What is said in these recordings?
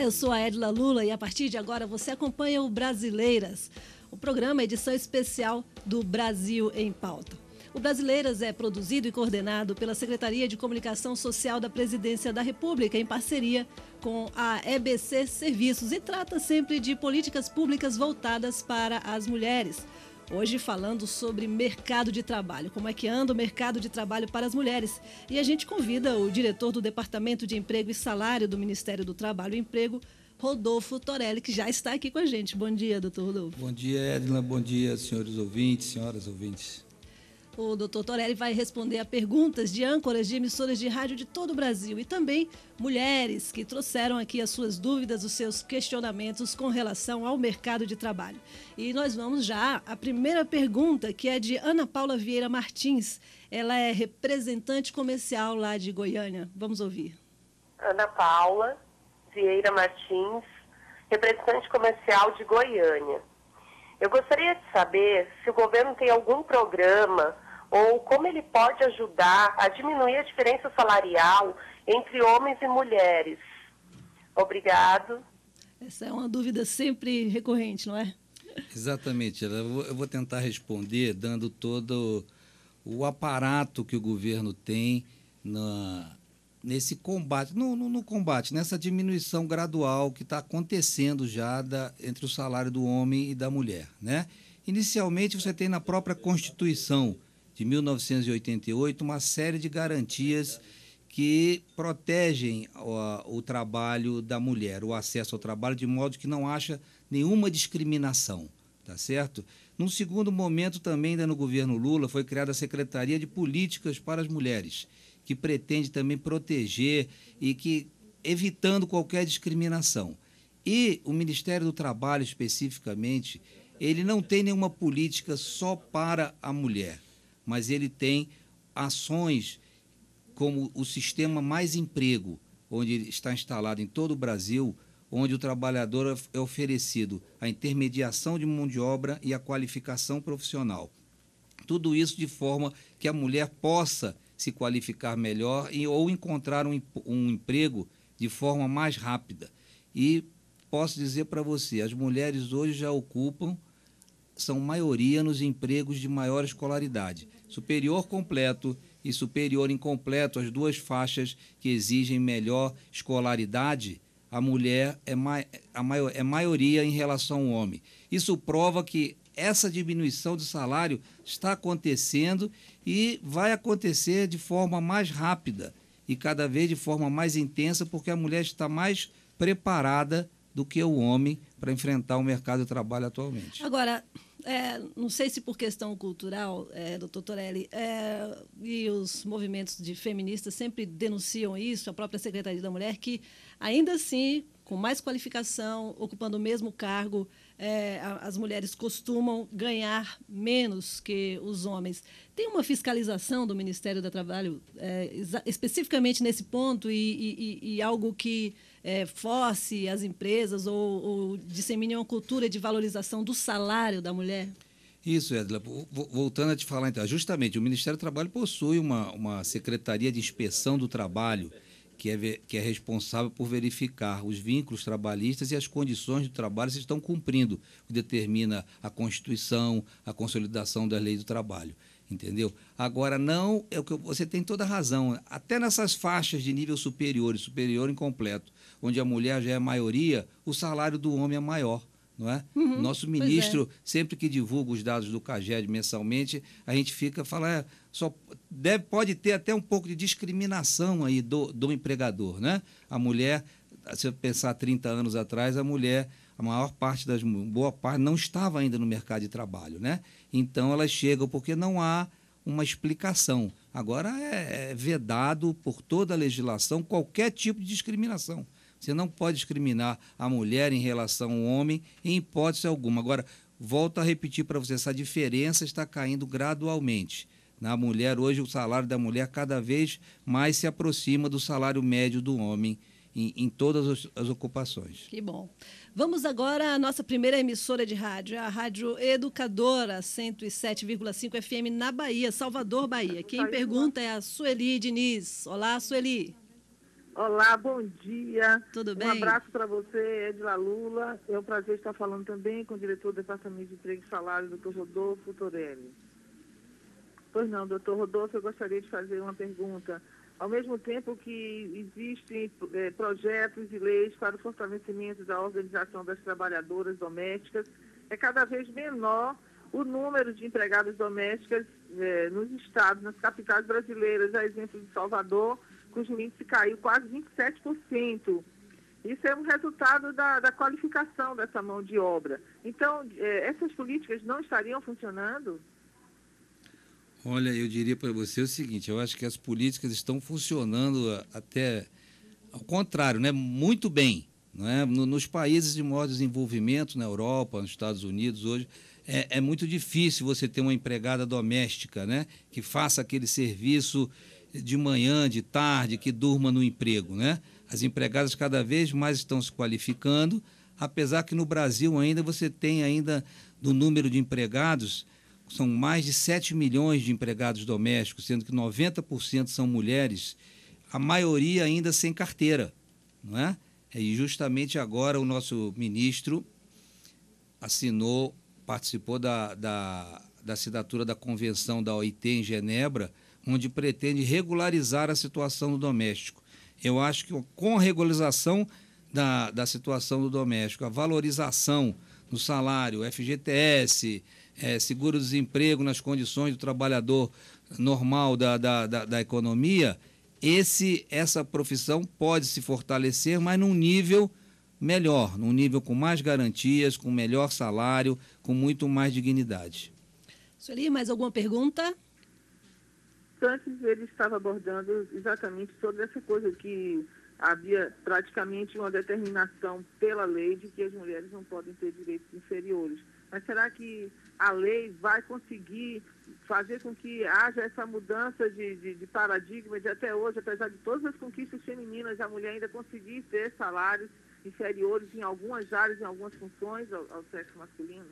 Olá, eu sou a Edla Lula e a partir de agora você acompanha o Brasileiras, o programa edição especial do Brasil em Pauta. O Brasileiras é produzido e coordenado pela Secretaria de Comunicação Social da Presidência da República, em parceria com a EBC Serviços, e trata sempre de políticas públicas voltadas para as mulheres. Hoje falando sobre mercado de trabalho, como é que anda o mercado de trabalho para as mulheres. E a gente convida o diretor do Departamento de Emprego e Salário do Ministério do Trabalho e Emprego, Rodolfo Torelli, que já está aqui com a gente. Bom dia, doutor Rodolfo. Bom dia, Edna. Bom dia, senhores ouvintes, senhoras ouvintes. O doutor Torelli vai responder a perguntas de âncoras de emissoras de rádio de todo o Brasil e também mulheres que trouxeram aqui as suas dúvidas, os seus questionamentos com relação ao mercado de trabalho. E nós vamos já à primeira pergunta, que é de Ana Paula Vieira Martins. Ela é representante comercial lá de Goiânia. Vamos ouvir. Ana Paula Vieira Martins, representante comercial de Goiânia. Eu gostaria de saber se o governo tem algum programa ou como ele pode ajudar a diminuir a diferença salarial entre homens e mulheres? Obrigado. Essa é uma dúvida sempre recorrente, não é? Exatamente. Eu vou tentar responder dando todo o aparato que o governo tem na, nesse combate, no, no, no, combate, nessa diminuição gradual que está acontecendo já da, entre o salário do homem e da mulher. Né? Inicialmente, você tem na própria Constituição de 1988 uma série de garantias que protegem o, o, trabalho da mulher, o acesso ao trabalho, de modo que não haja nenhuma discriminação, tá certo? Num segundo momento, também ainda no governo Lula, foi criada a Secretaria de Políticas para as Mulheres, que pretende também proteger e que evitando qualquer discriminação. E o Ministério do Trabalho, especificamente, ele não tem nenhuma política só para a mulher mas ele tem ações como o sistema Mais Emprego, onde está instalado em todo o Brasil, onde o trabalhador é oferecido a intermediação de mão de obra e a qualificação profissional. Tudo isso de forma que a mulher possa se qualificar melhor e, ou encontrar um, um emprego de forma mais rápida. E posso dizer para você, as mulheres hoje já ocupam são maioria nos empregos de maior escolaridade, superior completo e superior incompleto, as duas faixas que exigem melhor escolaridade, a mulher é, ma a maior, é maioria em relação ao homem. Isso prova que essa diminuição de salário está acontecendo e vai acontecer de forma mais rápida e cada vez de forma mais intensa, porque a mulher está mais preparada do que o homem para enfrentar o mercado de trabalho atualmente. Agora, é, não sei se por questão cultural, é, doutor Torelli, é, e os movimentos de feministas sempre denunciam isso, a própria Secretaria da Mulher, que ainda assim, com mais qualificação, ocupando o mesmo cargo, é, as mulheres costumam ganhar menos que os homens. Tem uma fiscalização do Ministério do Trabalho é, especificamente nesse ponto e, e, e algo que é, force as empresas ou, ou uma cultura de valorização do salário da mulher? Isso, Edla. Voltando a te falar, então, justamente o Ministério do Trabalho possui uma, uma Secretaria de Inspeção do Trabalho que é, que é responsável por verificar os vínculos trabalhistas e as condições de trabalho se estão cumprindo, que determina a Constituição, a consolidação das leis do trabalho. Entendeu? Agora, não é o que você tem toda razão. Até nessas faixas de nível superior e superior incompleto, onde a mulher já é a maioria, o salário do homem é maior. Não é? Uhum, Nosso é. ministro, é. sempre que divulga os dados do CAGED mensalmente, a gente fica falando, é, só deve, pode ter até um pouco de discriminação aí do, do empregador. Né? A mulher, se eu pensar 30 anos atrás, a mulher a maior parte das boa parte não estava ainda no mercado de trabalho, né? Então elas chegam porque não há uma explicação. Agora é, é vedado por toda a legislação qualquer tipo de discriminação. Você não pode discriminar a mulher em relação ao homem em hipótese alguma. Agora, volto a repetir para você, essa diferença está caindo gradualmente. Na mulher, hoje, o salário da mulher cada vez mais se aproxima do salário médio do homem em, em todas as ocupações. Que bom. Vamos agora à nossa primeira emissora de rádio, a Rádio Educadora 107,5 FM na Bahia, Salvador, Bahia. Quem pergunta é a Sueli Diniz. Olá, Sueli. Olá, bom dia. Tudo bem? Um abraço para você, Edila Lula. É um prazer estar falando também com o diretor do Departamento de Emprego e Salário, doutor Rodolfo Torelli. Pois não, doutor Rodolfo, eu gostaria de fazer uma pergunta. Ao mesmo tempo que existem é, projetos e leis para o fortalecimento da organização das trabalhadoras domésticas, é cada vez menor o número de empregadas domésticas é, nos estados, nas capitais brasileiras, a exemplo de Salvador, cujo índice caiu quase 27%. Isso é um resultado da, da qualificação dessa mão de obra. Então, é, essas políticas não estariam funcionando? Olha, eu diria para você o seguinte: eu acho que as políticas estão funcionando até ao contrário, né? muito bem. Né? Nos países de maior desenvolvimento, na Europa, nos Estados Unidos, hoje, é, é muito difícil você ter uma empregada doméstica né? que faça aquele serviço de manhã, de tarde, que durma no emprego, né? As empregadas cada vez mais estão se qualificando, apesar que no Brasil ainda você tem ainda do número de empregados, são mais de 7 milhões de empregados domésticos, sendo que 90% são mulheres, a maioria ainda sem carteira, não é? E justamente agora o nosso ministro assinou, participou da, da, da assinatura da convenção da OIT em Genebra, onde pretende regularizar a situação do doméstico. Eu acho que com a regularização da, da situação do doméstico, a valorização do salário, FGTS, é, seguro-desemprego nas condições do trabalhador normal da, da, da, da, economia, esse, essa profissão pode se fortalecer, mas num nível melhor, num nível com mais garantias, com melhor salário, com muito mais dignidade. Sueli, mais alguma pergunta? Santos ele estava abordando exatamente sobre essa coisa que havia praticamente uma determinação pela lei de que as mulheres não podem ter direitos inferiores. Mas será que a lei vai conseguir fazer com que haja essa mudança de, de, de paradigma de até hoje, apesar de todas as conquistas femininas, a mulher ainda conseguir ter salários inferiores em algumas áreas, em algumas funções ao, ao sexo masculino?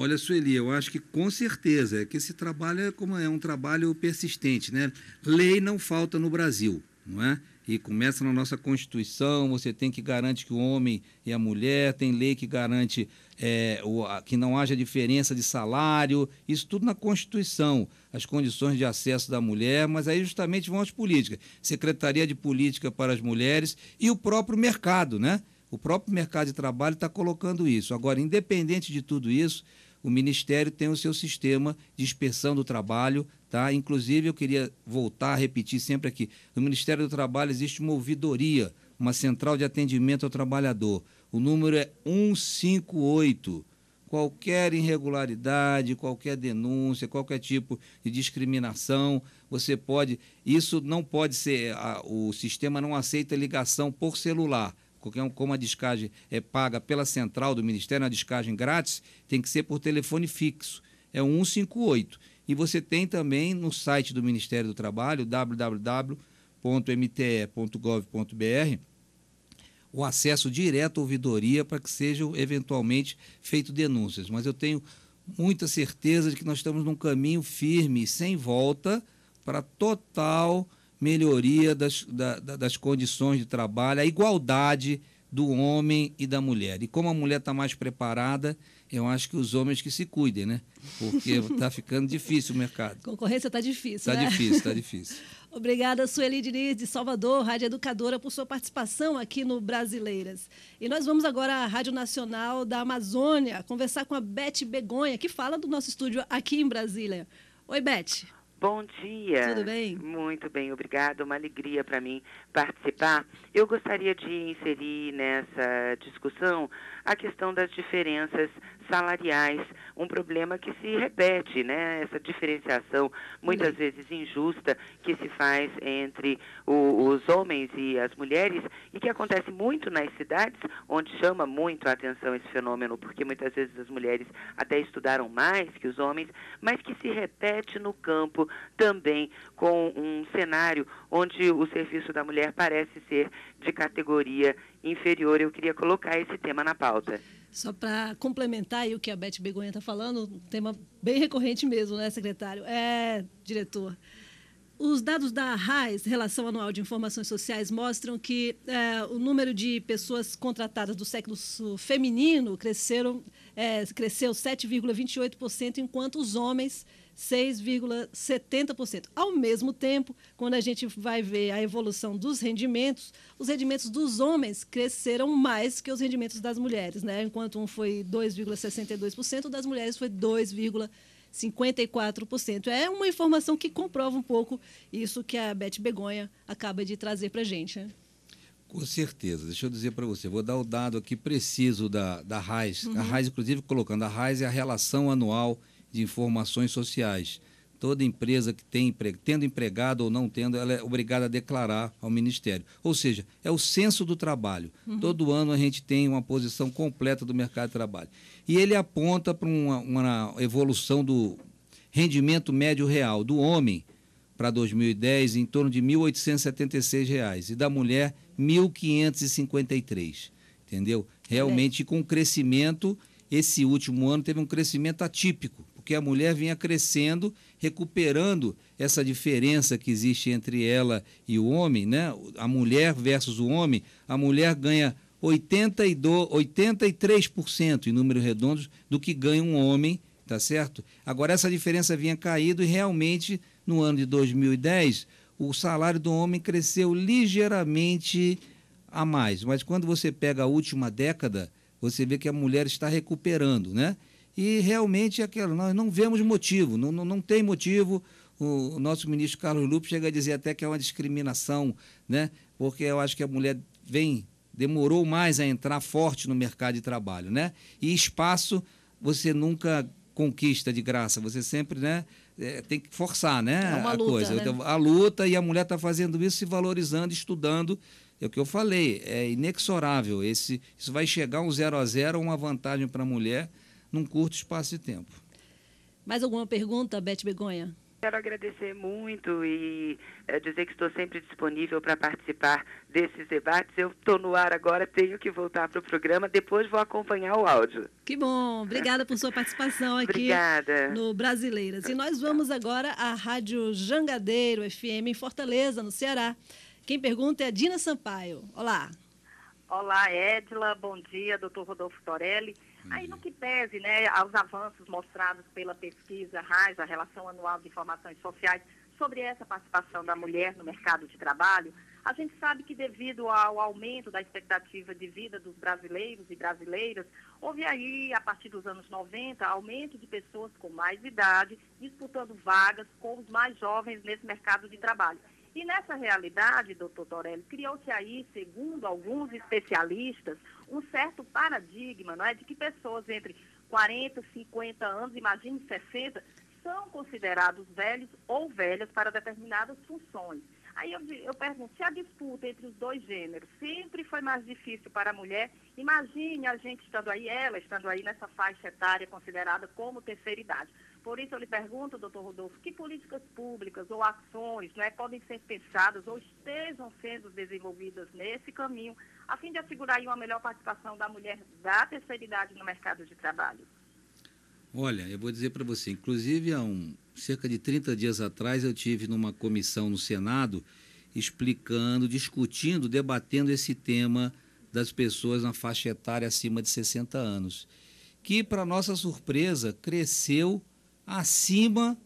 Olha, Sueli, eu acho que com certeza, é que esse trabalho é, como é um trabalho persistente, né? Lei não falta no Brasil, não é? E começa na nossa Constituição, você tem que garante que o homem e a mulher, tem lei que garante é, o, a, que não haja diferença de salário, isso tudo na Constituição, as condições de acesso da mulher, mas aí justamente vão as políticas. Secretaria de Política para as Mulheres e o próprio mercado, né? O próprio mercado de trabalho está colocando isso. Agora, independente de tudo isso, o Ministério tem o seu sistema de inspeção do trabalho, tá? Inclusive, eu queria voltar a repetir sempre aqui: no Ministério do Trabalho existe uma ouvidoria, uma central de atendimento ao trabalhador. O número é 158. Qualquer irregularidade, qualquer denúncia, qualquer tipo de discriminação, você pode. Isso não pode ser. o sistema não aceita ligação por celular como a descagem é paga pela central do Ministério, a descagem grátis, tem que ser por telefone fixo. É 158. E você tem também no site do Ministério do Trabalho, www.mte.gov.br, o acesso direto à ouvidoria para que sejam eventualmente feitas denúncias. Mas eu tenho muita certeza de que nós estamos num caminho firme, sem volta, para total melhoria das, da, das condições de trabalho, a igualdade do homem e da mulher. E como a mulher está mais preparada, eu acho que os homens que se cuidem, né? Porque está ficando difícil o mercado. Concorrência está difícil, Está né? difícil, está difícil. Obrigada, Sueli Diniz, de Salvador, Rádio Educadora, por sua participação aqui no Brasileiras. E nós vamos agora à Rádio Nacional da Amazônia conversar com a Beth Begonha, que fala do nosso estúdio aqui em Brasília. Oi, Beth. Bom dia. Tudo bem? Muito bem, obrigada. Uma alegria para mim participar. Eu gostaria de inserir nessa discussão a questão das diferenças salariais, um problema que se repete, né? Essa diferenciação muitas Sim. vezes injusta que se faz entre o, os homens e as mulheres e que acontece muito nas cidades, onde chama muito a atenção esse fenômeno, porque muitas vezes as mulheres até estudaram mais que os homens, mas que se repete no campo também com um cenário onde o serviço da mulher parece ser de categoria inferior. Eu queria colocar esse tema na pauta. Só para complementar aí o que a Beth Begonha está falando, um tema bem recorrente mesmo, né, secretário? É, diretor. Os dados da RAIS, Relação Anual de Informações Sociais, mostram que é, o número de pessoas contratadas do sexo feminino cresceram, é, cresceu 7,28%, enquanto os homens 6,70%. Ao mesmo tempo, quando a gente vai ver a evolução dos rendimentos, os rendimentos dos homens cresceram mais que os rendimentos das mulheres, né? Enquanto um foi 2,62%, das mulheres foi 2,54%. É uma informação que comprova um pouco isso que a Beth Begonha acaba de trazer para a gente. Né? Com certeza. Deixa eu dizer para você, vou dar o dado aqui preciso da, da RAIS. Uhum. A RAIS, inclusive, colocando, a RAIS é a relação anual de informações sociais. Toda empresa que tem tendo empregado ou não tendo, ela é obrigada a declarar ao Ministério. Ou seja, é o censo do trabalho. Uhum. Todo ano a gente tem uma posição completa do mercado de trabalho. E ele aponta para uma, uma evolução do rendimento médio real do homem para 2010 em torno de R$ 1.876 e da mulher R$ 1.553. Entendeu? Realmente, com o crescimento, esse último ano teve um crescimento atípico porque a mulher vinha crescendo, recuperando essa diferença que existe entre ela e o homem, né? A mulher versus o homem, a mulher ganha 82, 83% em números redondos do que ganha um homem, tá certo? Agora essa diferença vinha caído e realmente no ano de 2010 o salário do homem cresceu ligeiramente a mais, mas quando você pega a última década, você vê que a mulher está recuperando, né? E realmente é aquilo, nós não vemos motivo, não, não, não tem motivo. O, nosso ministro Carlos Lupe chega a dizer até que é uma discriminação, né? porque eu acho que a mulher vem, demorou mais a entrar forte no mercado de trabalho. Né? E espaço você nunca conquista de graça, você sempre né, é, tem que forçar né, é a luta, coisa. Né? Então, a luta e a mulher está fazendo isso, se valorizando, estudando. É o que eu falei, é inexorável. Esse, isso vai chegar um zero a zero, uma vantagem para a mulher num curto espaço de tempo. Mais alguma pergunta, Beth Begonha? Quero agradecer muito e é, dizer que estou sempre disponível para participar desses debates. Eu estou no ar agora, tenho que voltar para o programa, depois vou acompanhar o áudio. Que bom, obrigada por sua participação aqui obrigada. no Brasileiras. E nós vamos agora à Rádio Jangadeiro FM em Fortaleza, no Ceará. Quem pergunta é a Dina Sampaio. Olá. Olá, Edla. Bom dia, doutor Rodolfo Torelli. Aí, no uhum. que pese né, aos avanços mostrados pela pesquisa RAIS, a Relação Anual de Informações Sociais, sobre essa participação da mulher no mercado de trabalho, a gente sabe que devido ao aumento da expectativa de vida dos brasileiros e brasileiras, houve aí, a partir dos anos 90, aumento de pessoas com mais idade disputando vagas com os mais jovens nesse mercado de trabalho. E nessa realidade, doutor Torelli, criou-se aí, segundo alguns especialistas, um certo paradigma, não é, de que pessoas entre 40, 50 anos, imagine 60, são considerados velhos ou velhas para determinadas funções. Aí eu, eu, pergunto, se a disputa entre os dois gêneros sempre foi mais difícil para a mulher, imagine a gente estando aí, ela estando aí nessa faixa etária considerada como terceira idade. Por isso eu lhe pergunto, doutor Rodolfo, que políticas públicas ou ações né, podem ser pensadas ou estejam sendo desenvolvidas nesse caminho, a fim de assegurar uma melhor participação da mulher da terceira idade no mercado de trabalho? Olha, eu vou dizer para você, inclusive há um, cerca de 30 dias atrás eu tive numa comissão no Senado explicando, discutindo, debatendo esse tema das pessoas na faixa etária acima de 60 anos, que para nossa surpresa cresceu acima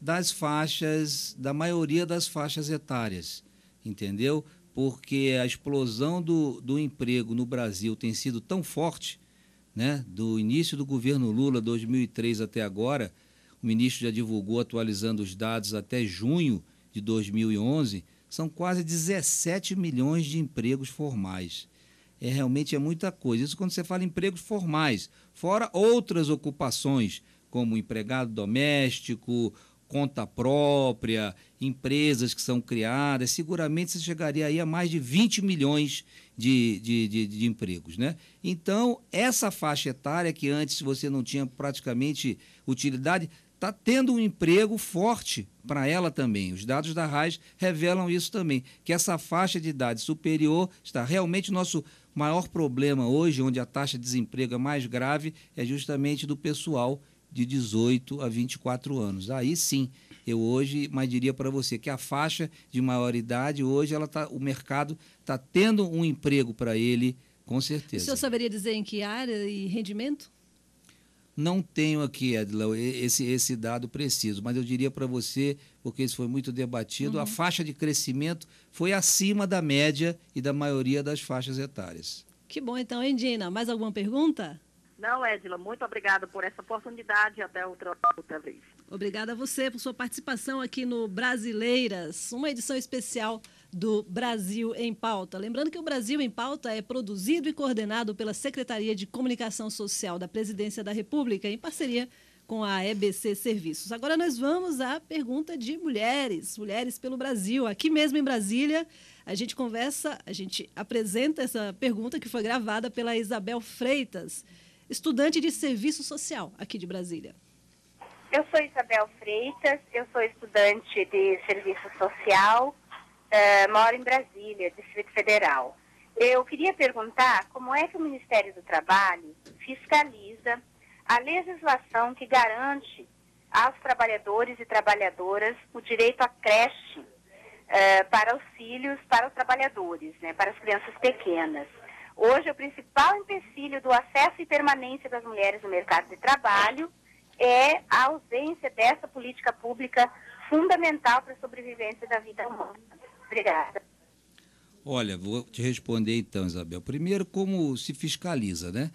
das faixas, da maioria das faixas etárias, entendeu? Porque a explosão do, do emprego no Brasil tem sido tão forte, né? Do início do governo Lula, 2003 até agora, o ministro já divulgou, atualizando os dados até junho de 2011, são quase 17 milhões de empregos formais. É realmente é muita coisa. Isso quando você fala em empregos formais, fora outras ocupações, como empregado doméstico, conta própria, empresas que são criadas, seguramente você chegaria aí a mais de 20 milhões de, de, de, de empregos. Né? Então, essa faixa etária que antes você não tinha praticamente utilidade, está tendo um emprego forte para ela também. Os dados da RAIS revelam isso também, que essa faixa de idade superior está realmente nosso maior problema hoje, onde a taxa de desemprego é mais grave, é justamente do pessoal de 18 a 24 anos. Aí sim, eu hoje, mas diria para você que a faixa de maioridade hoje ela tá, o mercado está tendo um emprego para ele, com certeza. O senhor saberia dizer em que área e rendimento? Não tenho aqui, Edla, esse, esse dado preciso, mas eu diria para você, porque isso foi muito debatido, uhum. a faixa de crescimento foi acima da média e da maioria das faixas etárias. Que bom então, hein, Dina? Mais alguma pergunta? Não, Edila, muito obrigada por essa oportunidade e até outra, outra vez. Obrigada a você por sua participação aqui no Brasileiras, uma edição especial do Brasil em Pauta. Lembrando que o Brasil em Pauta é produzido e coordenado pela Secretaria de Comunicação Social da Presidência da República, em parceria com a EBC Serviços. Agora nós vamos à pergunta de mulheres, mulheres pelo Brasil. Aqui mesmo em Brasília, a gente conversa, a gente apresenta essa pergunta que foi gravada pela Isabel Freitas estudante de serviço social aqui de Brasília. Eu sou Isabel Freitas, eu sou estudante de serviço social, uh, moro em Brasília, Distrito Federal. Eu queria perguntar como é que o Ministério do Trabalho fiscaliza a legislação que garante aos trabalhadores e trabalhadoras o direito à creche uh, para os filhos, para os trabalhadores, né, para as crianças pequenas. Hoje, o principal empecilho do acesso e permanência das mulheres no mercado de trabalho é a ausência dessa política pública fundamental para a sobrevivência da vida humana. Obrigada. Olha, vou te responder então, Isabel. Primeiro, como se fiscaliza, né?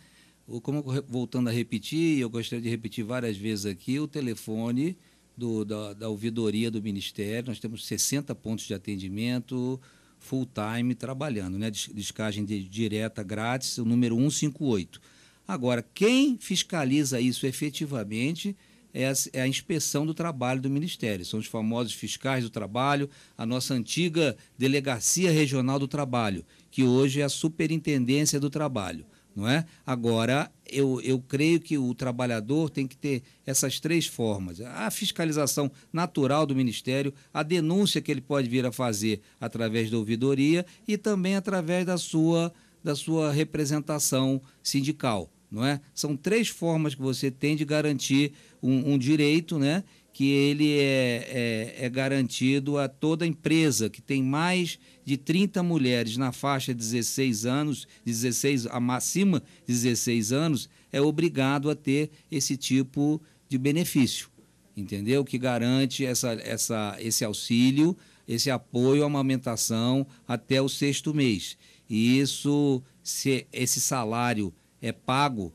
Como, voltando a repetir, eu gostaria de repetir várias vezes aqui, o telefone do, da, da ouvidoria do Ministério, nós temos 60 pontos de atendimento, full time trabalhando, né? Descagem de direta grátis, o número 158. Agora, quem fiscaliza isso efetivamente é a, é a inspeção do trabalho do Ministério. São os famosos fiscais do trabalho, a nossa antiga Delegacia Regional do Trabalho, que hoje é a Superintendência do Trabalho não é? Agora, eu, eu creio que o trabalhador tem que ter essas três formas: a fiscalização natural do Ministério, a denúncia que ele pode vir a fazer através da ouvidoria e também através da sua, da sua representação sindical. Não é? São três formas que você tem de garantir um, um direito, né? que ele é, é, é, garantido a toda empresa que tem mais de 30 mulheres na faixa de 16 anos, 16 acima de 16 anos, é obrigado a ter esse tipo de benefício, entendeu? Que garante essa, essa, esse auxílio, esse apoio à amamentação até o sexto mês. E isso, se esse salário é pago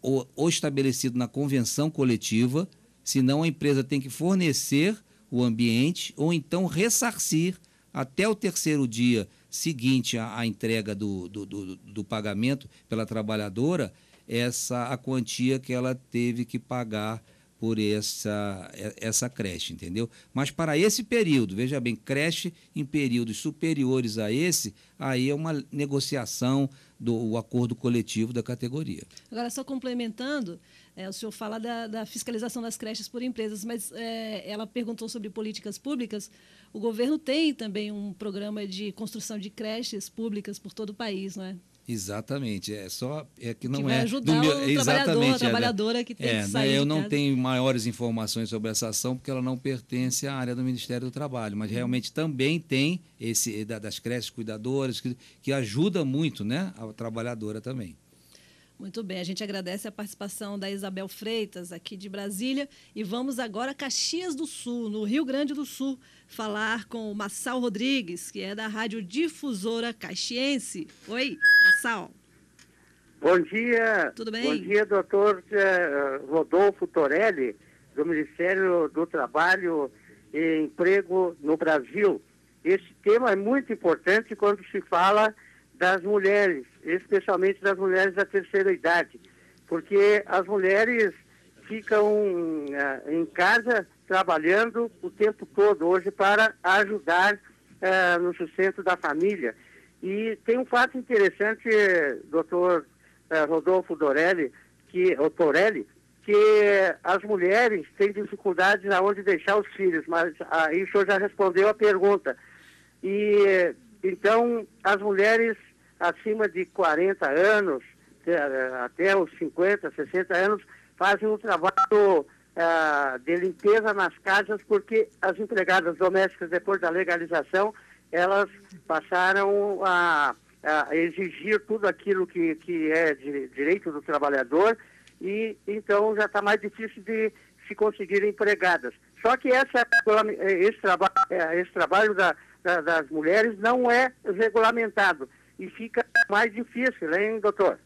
ou, ou estabelecido na convenção coletiva, senão a empresa tem que fornecer o ambiente ou então ressarcir até o terceiro dia seguinte à, entrega do, do, do, do, pagamento pela trabalhadora essa a quantia que ela teve que pagar por essa, essa creche, entendeu? Mas para esse período, veja bem, creche em períodos superiores a esse, aí é uma negociação do acordo coletivo da categoria. Agora, só complementando, é, o senhor fala da, da, fiscalização das creches por empresas, mas é, ela perguntou sobre políticas públicas. O governo tem também um programa de construção de creches públicas por todo o país, não é? Exatamente, é só é que não que vai é ajudar meu, o exatamente, trabalhador, a trabalhadora que tem é, que né, sair. Eu não tenho maiores informações sobre essa ação porque ela não pertence à área do Ministério do Trabalho, mas realmente também tem esse das creches cuidadoras que, que ajuda muito, né, a trabalhadora também. Muito bem, a gente agradece a participação da Isabel Freitas, aqui de Brasília, e vamos agora a Caxias do Sul, no Rio Grande do Sul, falar com o Massal Rodrigues, que é da Rádio Difusora Caxiense. Oi, Massal. Bom dia. Tudo bem? Bom dia, doutor eh, Rodolfo Torelli, do Ministério do Trabalho e Emprego no Brasil. Esse tema é muito importante quando se fala das mulheres, especialmente das mulheres da terceira idade, porque as mulheres ficam uh, em casa trabalhando o tempo todo hoje para ajudar uh, no sustento da família. E tem um fato interessante, doutor uh, Rodolfo Dorelli, que, ou Torelli, que as mulheres têm dificuldades aonde deixar os filhos, mas aí o senhor já respondeu a pergunta. E então as mulheres acima de 40 anos, eh, até os 50, 60 anos, fazem um trabalho ah, de limpeza nas casas, porque as empregadas domésticas, depois da legalização, elas passaram a, a exigir tudo aquilo que, que é de, direito do trabalhador e então já está mais difícil de se conseguir empregadas. Só que essa, eh, esse, traba, eh, esse trabalho da, da, das mulheres não é regulamentado e fica mais difícil, hein, doutor?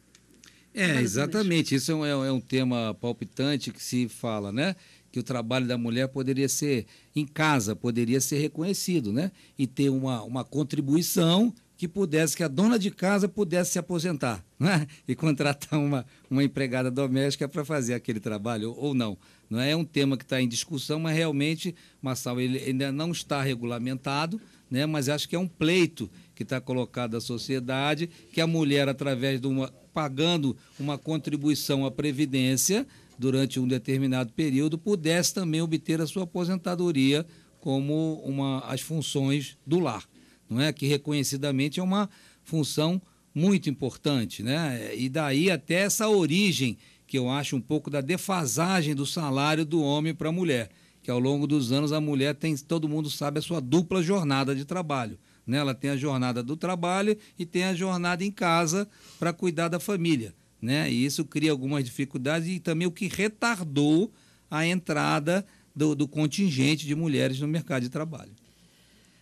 É, exatamente. Isso é um, é, é um tema palpitante que se fala, né? que o trabalho da mulher poderia ser em casa, poderia ser reconhecido, né? E ter uma, uma contribuição que pudesse, que a dona de casa pudesse se aposentar, né? E contratar uma, uma empregada doméstica para fazer aquele trabalho, ou, não. Não é, é um tema que está em discussão, mas realmente, Massal, ele ainda não está regulamentado, né? Mas acho que é um pleito que está colocada à sociedade, que a mulher, através de uma. pagando uma contribuição à Previdência durante um determinado período, pudesse também obter a sua aposentadoria como uma, as funções do lar. Não é? Que reconhecidamente é uma função muito importante, né? E daí até essa origem que eu acho um pouco da defasagem do salário do homem para a mulher, que ao longo dos anos a mulher tem, todo mundo sabe a sua dupla jornada de trabalho. Né? Ela tem a jornada do trabalho e tem a jornada em casa para cuidar da família. Né? E isso cria algumas dificuldades e também o que retardou a entrada do, do contingente de mulheres no mercado de trabalho.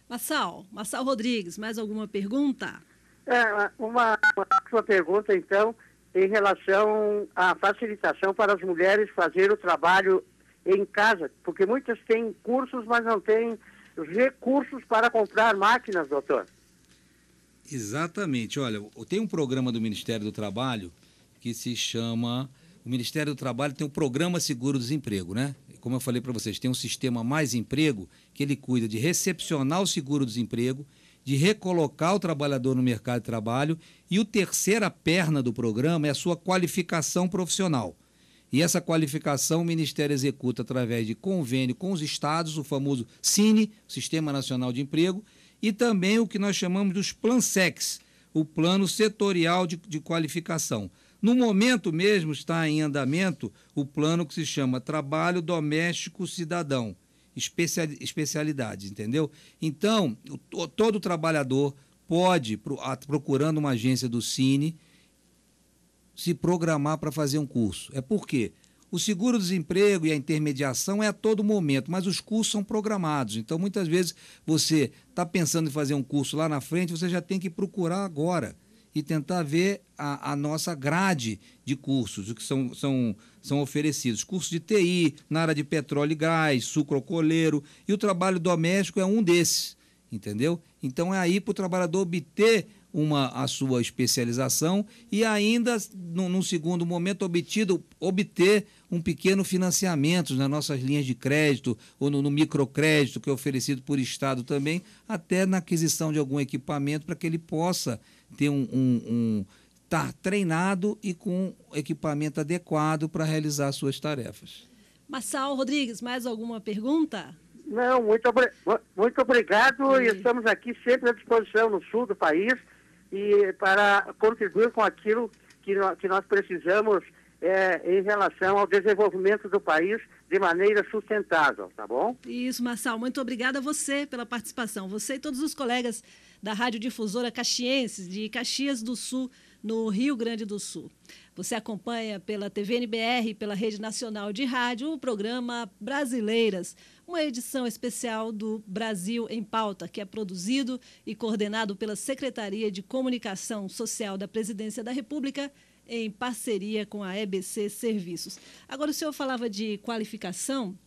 Massal, Massal Rodrigues, mais alguma pergunta? É, uma, uma pergunta, então, em relação à facilitação para as mulheres fazer o trabalho em casa, porque muitas têm cursos, mas não têm recursos para comprar máquinas, doutor. Exatamente. Olha, tem um programa do Ministério do Trabalho que se chama. O Ministério do Trabalho tem o um Programa Seguro Desemprego, né? Como eu falei para vocês, tem um sistema Mais Emprego que ele cuida de recepcionar o seguro desemprego, de recolocar o trabalhador no mercado de trabalho e o terceira perna do programa é a sua qualificação profissional. E essa qualificação o Ministério executa através de convênio com os estados, o famoso CINE, Sistema Nacional de Emprego, e também o que nós chamamos dos PlanSex, o Plano Setorial de, de Qualificação. No momento mesmo está em andamento o plano que se chama Trabalho Doméstico Cidadão, especialidades, entendeu? Então, todo trabalhador pode, procurando uma agência do Cine, se programar para fazer um curso. É porque o seguro-desemprego e a intermediação é a todo momento, mas os cursos são programados. Então, muitas vezes, você está pensando em fazer um curso lá na frente, você já tem que procurar agora e tentar ver a, a nossa grade de cursos, o que são, são, são oferecidos. Cursos de TI, na área de petróleo e gás, coleiro, e o trabalho doméstico é um desses, entendeu? Então, é aí para o trabalhador obter uma a sua especialização e ainda, num, num segundo momento, obtido, obter um pequeno financiamento nas nossas linhas de crédito ou no, no, microcrédito que é oferecido por Estado também, até na aquisição de algum equipamento para que ele possa ter um, um, um estar tá treinado e com equipamento adequado para realizar suas tarefas. Marçal Rodrigues, mais alguma pergunta? Não, muito, muito obrigado. E estamos aqui sempre à disposição no sul do país e para contribuir com aquilo que, no, que nós precisamos é, em relação ao desenvolvimento do país de maneira sustentável, tá bom? Isso, Marçal, muito obrigada a você pela participação. Você e todos os colegas da Rádio Difusora Caxienses, de Caxias do Sul, no Rio Grande do Sul. Você acompanha pela TVNBR e pela Rede Nacional de Rádio o programa Brasileiras uma edição especial do Brasil em Pauta, que é produzido e coordenado pela Secretaria de Comunicação Social da Presidência da República em parceria com a EBC Serviços. Agora, o senhor falava de qualificação.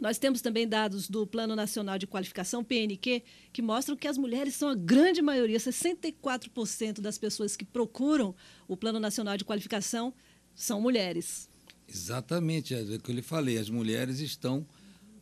Nós temos também dados do Plano Nacional de Qualificação, PNQ, que mostram que as mulheres são a grande maioria, 64% das pessoas que procuram o Plano Nacional de Qualificação são mulheres. Exatamente, é o que eu lhe falei. As mulheres estão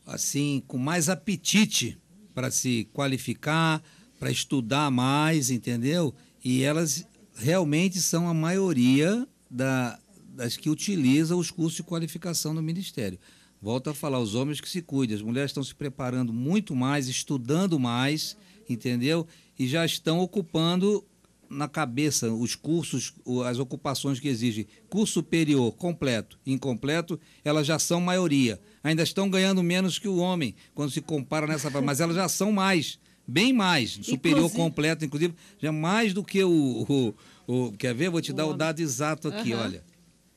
assim com mais apetite para se qualificar, para estudar mais, entendeu? E elas realmente são a maioria da, das que utilizam os cursos de qualificação do Ministério. Volto a falar, os homens que se cuidem, as mulheres estão se preparando muito mais, estudando mais, entendeu? E já estão ocupando na cabeça os cursos, as ocupações que exigem curso superior completo e incompleto, elas já são maioria. Ainda estão ganhando menos que o homem quando se compara nessa, mas elas já são mais, bem mais, superior inclusive. completo, inclusive, já mais do que o, o, o quer ver? Vou te o dar homem. o dado exato aqui, uhum. olha.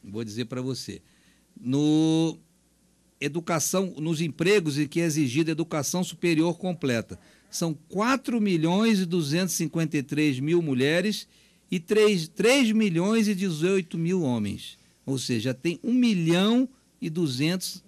Vou dizer para você. No educação, nos empregos em que é exigida educação superior completa, são 4 milhões e 253 mil mulheres e 3, 3 milhões e 18 mil homens. Ou seja, tem 1 milhão e 200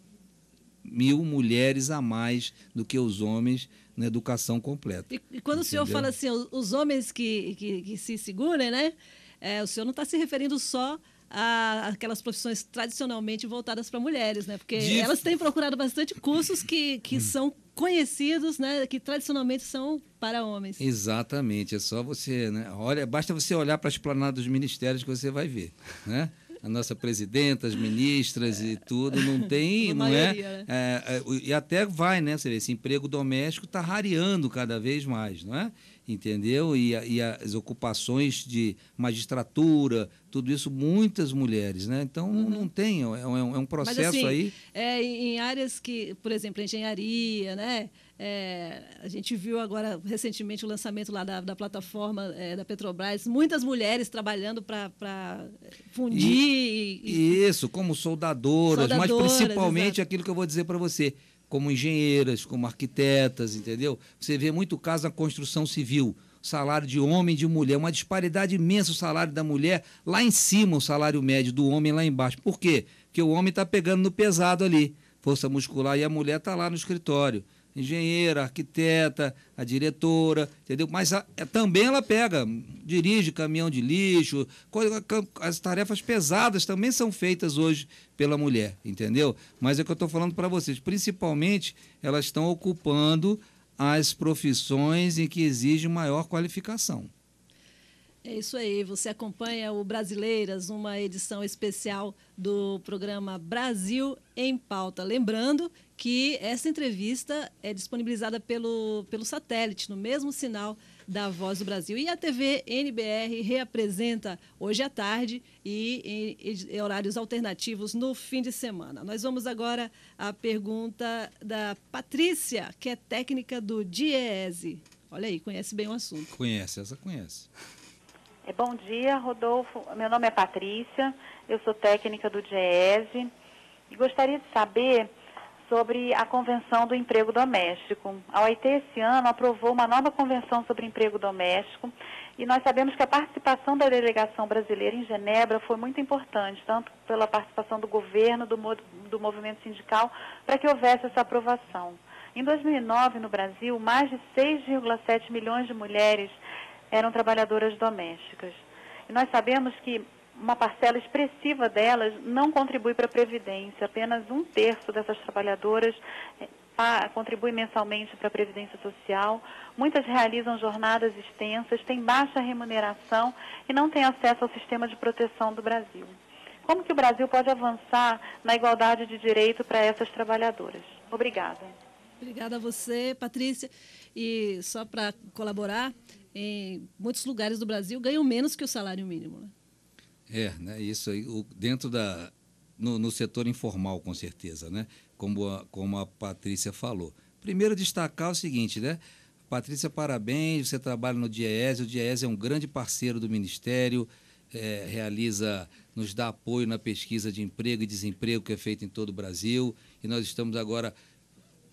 mil mulheres a mais do que os homens na educação completa. E, e quando entendeu? o senhor fala assim, os homens que, que, que se segurem, né? É, o senhor não está se referindo só a aquelas profissões tradicionalmente voltadas para mulheres, né? Porque de... elas têm procurado bastante cursos que, que hum. são conhecidos, né, que tradicionalmente são para homens. Exatamente, é só você, né? Olha, basta você olhar para a planadas dos ministérios que você vai ver, né? a nossa presidenta, as ministras e tudo, não é, tem, não é? maioria, né? é? é? E até vai, né? Você vê, esse emprego doméstico está rareando cada vez mais, não é? Entendeu? E, e, as ocupações de magistratura, tudo isso, muitas mulheres, né? Então uhum. não tem, é, é um, é um processo Mas, assim, aí. É, em áreas que, por exemplo, engenharia, né? É, a gente viu agora recentemente o lançamento lá da, da plataforma é, da Petrobras, muitas mulheres trabalhando para fundir. E, e, isso, como soldadoras, soldadoras mas principalmente aquilo que eu vou dizer para você, como engenheiras, como arquitetas, entendeu? Você vê muito caso na construção civil salário de homem e de mulher, uma disparidade imensa o salário da mulher lá em cima, o salário médio do homem lá embaixo. Por quê? Porque o homem está pegando no pesado ali, força muscular, e a mulher está lá no escritório engenheira, arquiteta, a diretora, entendeu? Mas a, é, também ela pega, dirige caminhão de lixo, as tarefas pesadas também são feitas hoje pela mulher, entendeu? Mas é o que eu estou falando para vocês, principalmente elas estão ocupando as profissões em que exige maior qualificação. É isso aí, você acompanha o Brasileiras, uma edição especial do programa Brasil em Pauta. Lembrando que essa entrevista é disponibilizada pelo, pelo satélite, no mesmo sinal da Voz do Brasil. E a TV NBR reapresenta hoje à tarde e em, horários alternativos no fim de semana. Nós vamos agora à pergunta da Patrícia, que é técnica do DIEESE. Olha aí, conhece bem o assunto. Conhece, essa conhece. É, bom dia, Rodolfo. Meu nome é Patrícia, eu sou técnica do DIESE e gostaria de saber sobre a Convenção do Emprego Doméstico. A OIT esse ano aprovou uma nova convenção sobre emprego doméstico e nós sabemos que a participação da delegação brasileira em Genebra foi muito importante, tanto pela participação do governo, do, do movimento sindical, para que houvesse essa aprovação. Em 2009, no Brasil, mais de 6,7 milhões de mulheres eram trabalhadoras domésticas. E nós sabemos que uma parcela expressiva delas não contribui para a Previdência, apenas um terço dessas trabalhadoras eh, contribui mensalmente para a Previdência Social, muitas realizam jornadas extensas, têm baixa remuneração e não têm acesso ao sistema de proteção do Brasil. Como que o Brasil pode avançar na igualdade de direito para essas trabalhadoras? Obrigada. Obrigada a você, Patrícia. E só para colaborar, em muitos lugares do Brasil ganham menos que o salário mínimo. Né? É, né? Isso aí, o, dentro da. No, no, setor informal, com certeza, né? Como a, como a Patrícia falou. Primeiro, destacar o seguinte, né? Patrícia, parabéns, você trabalha no DIEESE, o DIEESE é um grande parceiro do Ministério, é, realiza, nos dá apoio na pesquisa de emprego e desemprego que é feita em todo o Brasil, e nós estamos agora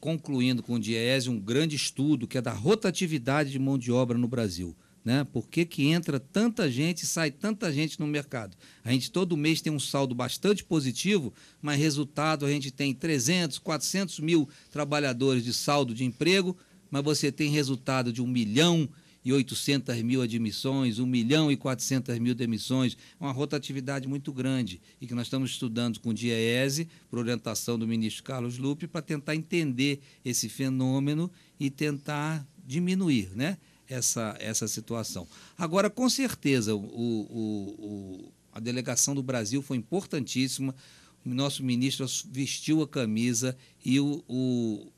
concluindo com o Diese um grande estudo que é da rotatividade de mão de obra no Brasil. Né? Por que, que entra tanta gente e sai tanta gente no mercado? A gente todo mês tem um saldo bastante positivo, mas resultado a gente tem 300, 400 mil trabalhadores de saldo de emprego, mas você tem resultado de um milhão, e 800 mil admissões, 1 milhão e 400 mil demissões, é uma rotatividade muito grande e que nós estamos estudando com o DIEESE, por orientação do ministro Carlos Lupe, para tentar entender esse fenômeno e tentar diminuir né, essa, essa situação. Agora, com certeza, o, o, o a delegação do Brasil foi importantíssima, o nosso ministro vestiu a camisa e o, o,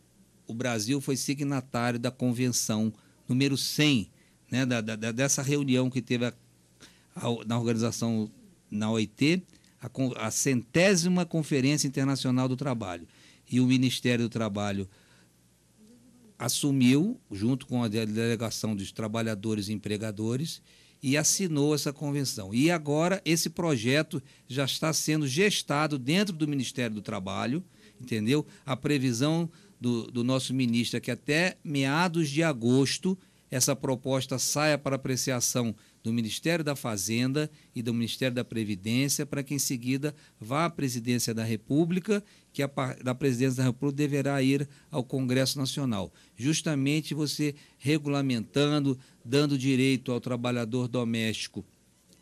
o Brasil foi signatário da convenção número 100 né, da, da, dessa reunião que teve a, a, na organização, na OIT, a, a centésima Conferência Internacional do Trabalho. E o Ministério do Trabalho assumiu, junto com a delegação dos trabalhadores e empregadores, e assinou essa convenção. E agora esse projeto já está sendo gestado dentro do Ministério do Trabalho, entendeu? A previsão do, do nosso ministro é que até meados de agosto essa proposta saia para apreciação do Ministério da Fazenda e do Ministério da Previdência, para que em seguida vá à Presidência da República, que a, Presidência da República deverá ir ao Congresso Nacional. Justamente você regulamentando, dando direito ao trabalhador doméstico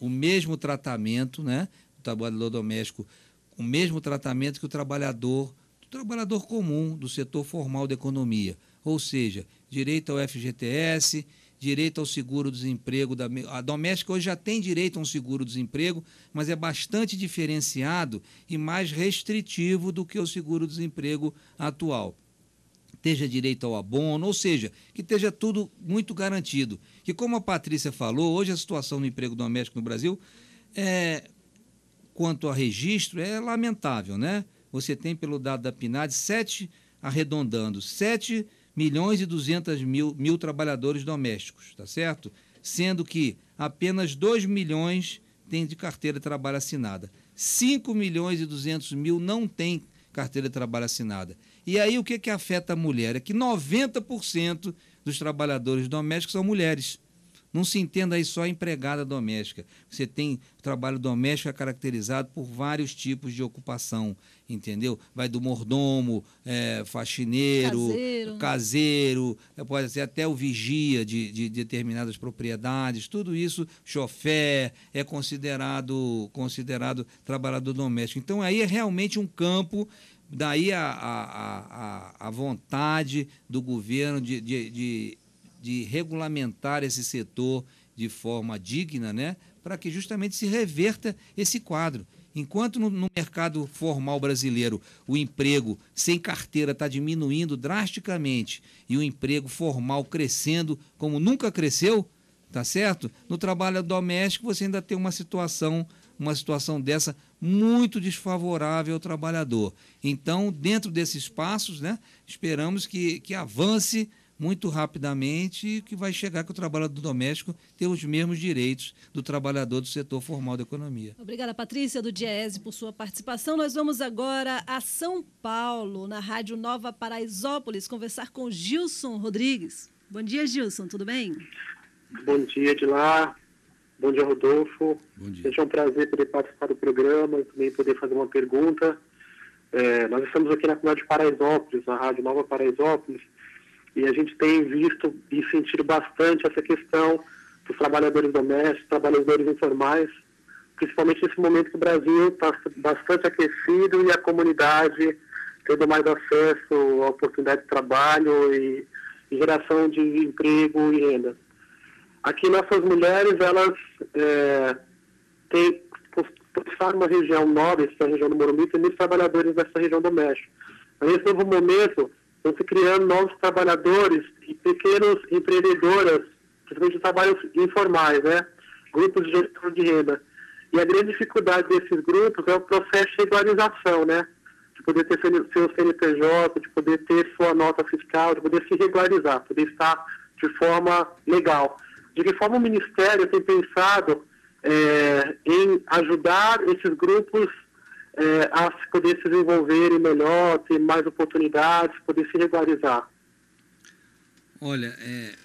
o mesmo tratamento, né? O trabalhador doméstico, o mesmo tratamento que o trabalhador, o trabalhador comum do setor formal da economia. Ou seja, direito ao FGTS, direito ao seguro-desemprego. Da... A doméstica hoje já tem direito a um seguro-desemprego, mas é bastante diferenciado e mais restritivo do que o seguro-desemprego atual. Teja direito ao abono, ou seja, que esteja tudo muito garantido. Que, como a Patrícia falou, hoje a situação do emprego doméstico no Brasil, é, quanto a registro, é lamentável, né? Você tem, pelo dado da PNAD, sete, arredondando, sete milhões e 200 mil, mil trabalhadores domésticos, tá certo? Sendo que apenas 2 milhões têm de carteira de trabalho assinada. 5 milhões e 200 mil não têm carteira de trabalho assinada. E aí o que, que afeta a mulher? É que 90% dos trabalhadores domésticos são mulheres. Não se entenda aí só empregada doméstica. Você tem trabalho doméstico é caracterizado por vários tipos de ocupação, entendeu? Vai do mordomo, é, faxineiro, caseiro, né? caseiro né? pode ser até o vigia de, de, determinadas propriedades, tudo isso, chofé, é considerado, considerado trabalhador doméstico. Então aí é realmente um campo daí a, a, a, a vontade do governo de, de, de de regulamentar esse setor de forma digna, né, para que justamente se reverta esse quadro. Enquanto no, no mercado formal brasileiro o emprego sem carteira está diminuindo drasticamente e o emprego formal crescendo como nunca cresceu, tá certo? No trabalho doméstico você ainda tem uma situação, uma situação dessa muito desfavorável ao trabalhador. Então, dentro desses passos, né, esperamos que, que avance muito rapidamente que vai chegar que o trabalhador doméstico tem os mesmos direitos do trabalhador do setor formal da economia. Obrigada, Patrícia do Diese, por sua participação. Nós vamos agora a São Paulo, na Rádio Nova Paraisópolis, conversar com Gilson Rodrigues. Bom dia, Gilson, tudo bem? Bom dia, de lá. Bom dia, Rodolfo. Bom dia. Seja é um prazer poder participar do programa e também poder fazer uma pergunta. É, nós estamos aqui na cidade de Paraisópolis, na Rádio Nova Paraisópolis, e a gente tem visto e sentido bastante essa questão dos trabalhadores domésticos, trabalhadores informais, principalmente nesse momento que o Brasil está bastante aquecido e a comunidade tendo mais acesso à oportunidade de trabalho e, e geração de emprego e renda. Aqui nossas mulheres, elas é, têm, por estar numa região nobre, essa região do Morumbi, tem muitos trabalhadores dessa região doméstica. nesse novo momento, estão se criando novos trabalhadores e pequenas empreendedoras, principalmente trabalhos informais, né? Grupos de gestão de renda. E a grande dificuldade desses grupos é o processo de regularização, né? De poder ter seu CNPJ, de poder ter sua nota fiscal, de poder se regularizar, poder estar de forma legal. De que forma o Ministério tem pensado é, em ajudar esses grupos é, a poder se desenvolverem melhor, ter mais oportunidades, poder se regularizar. Olha, é,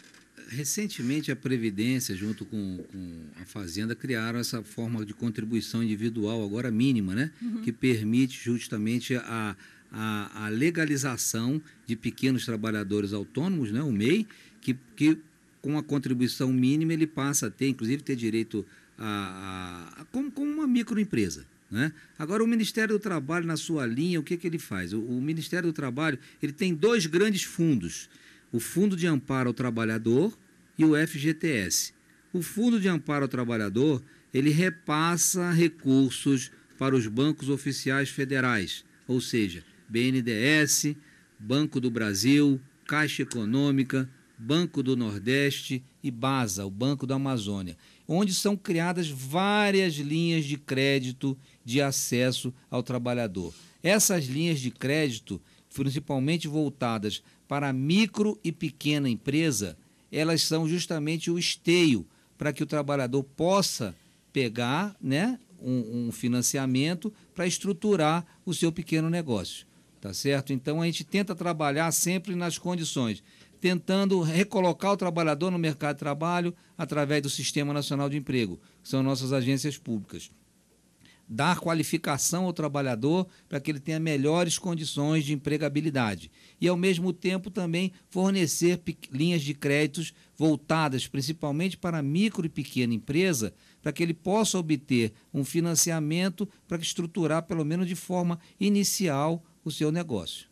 recentemente a Previdência, junto com, com, a Fazenda, criaram essa forma de contribuição individual, agora mínima, né? Uhum. que permite justamente a, a, a, legalização de pequenos trabalhadores autônomos, né? o MEI, que, que com a contribuição mínima ele passa a ter, inclusive, ter direito a, a, a como, como uma microempresa. Né? Agora, o Ministério do Trabalho, na sua linha, o que, que ele faz? O, o Ministério do Trabalho ele tem dois grandes fundos: o Fundo de Amparo ao Trabalhador e o FGTS. O Fundo de Amparo ao Trabalhador ele repassa recursos para os bancos oficiais federais, ou seja, BNDES, Banco do Brasil, Caixa Econômica, Banco do Nordeste e BASA, o Banco da Amazônia, onde são criadas várias linhas de crédito de acesso ao trabalhador. Essas linhas de crédito, principalmente voltadas para micro e pequena empresa, elas são justamente o esteio para que o trabalhador possa pegar né, um, um financiamento para estruturar o seu pequeno negócio. Tá certo? Então a gente tenta trabalhar sempre nas condições tentando recolocar o trabalhador no mercado de trabalho através do Sistema Nacional de Emprego, que são nossas agências públicas dar qualificação ao trabalhador para que ele tenha melhores condições de empregabilidade. E, ao mesmo tempo, também fornecer linhas de créditos voltadas principalmente para micro e pequena empresa, para que ele possa obter um financiamento para estruturar, pelo menos de forma inicial, o seu negócio.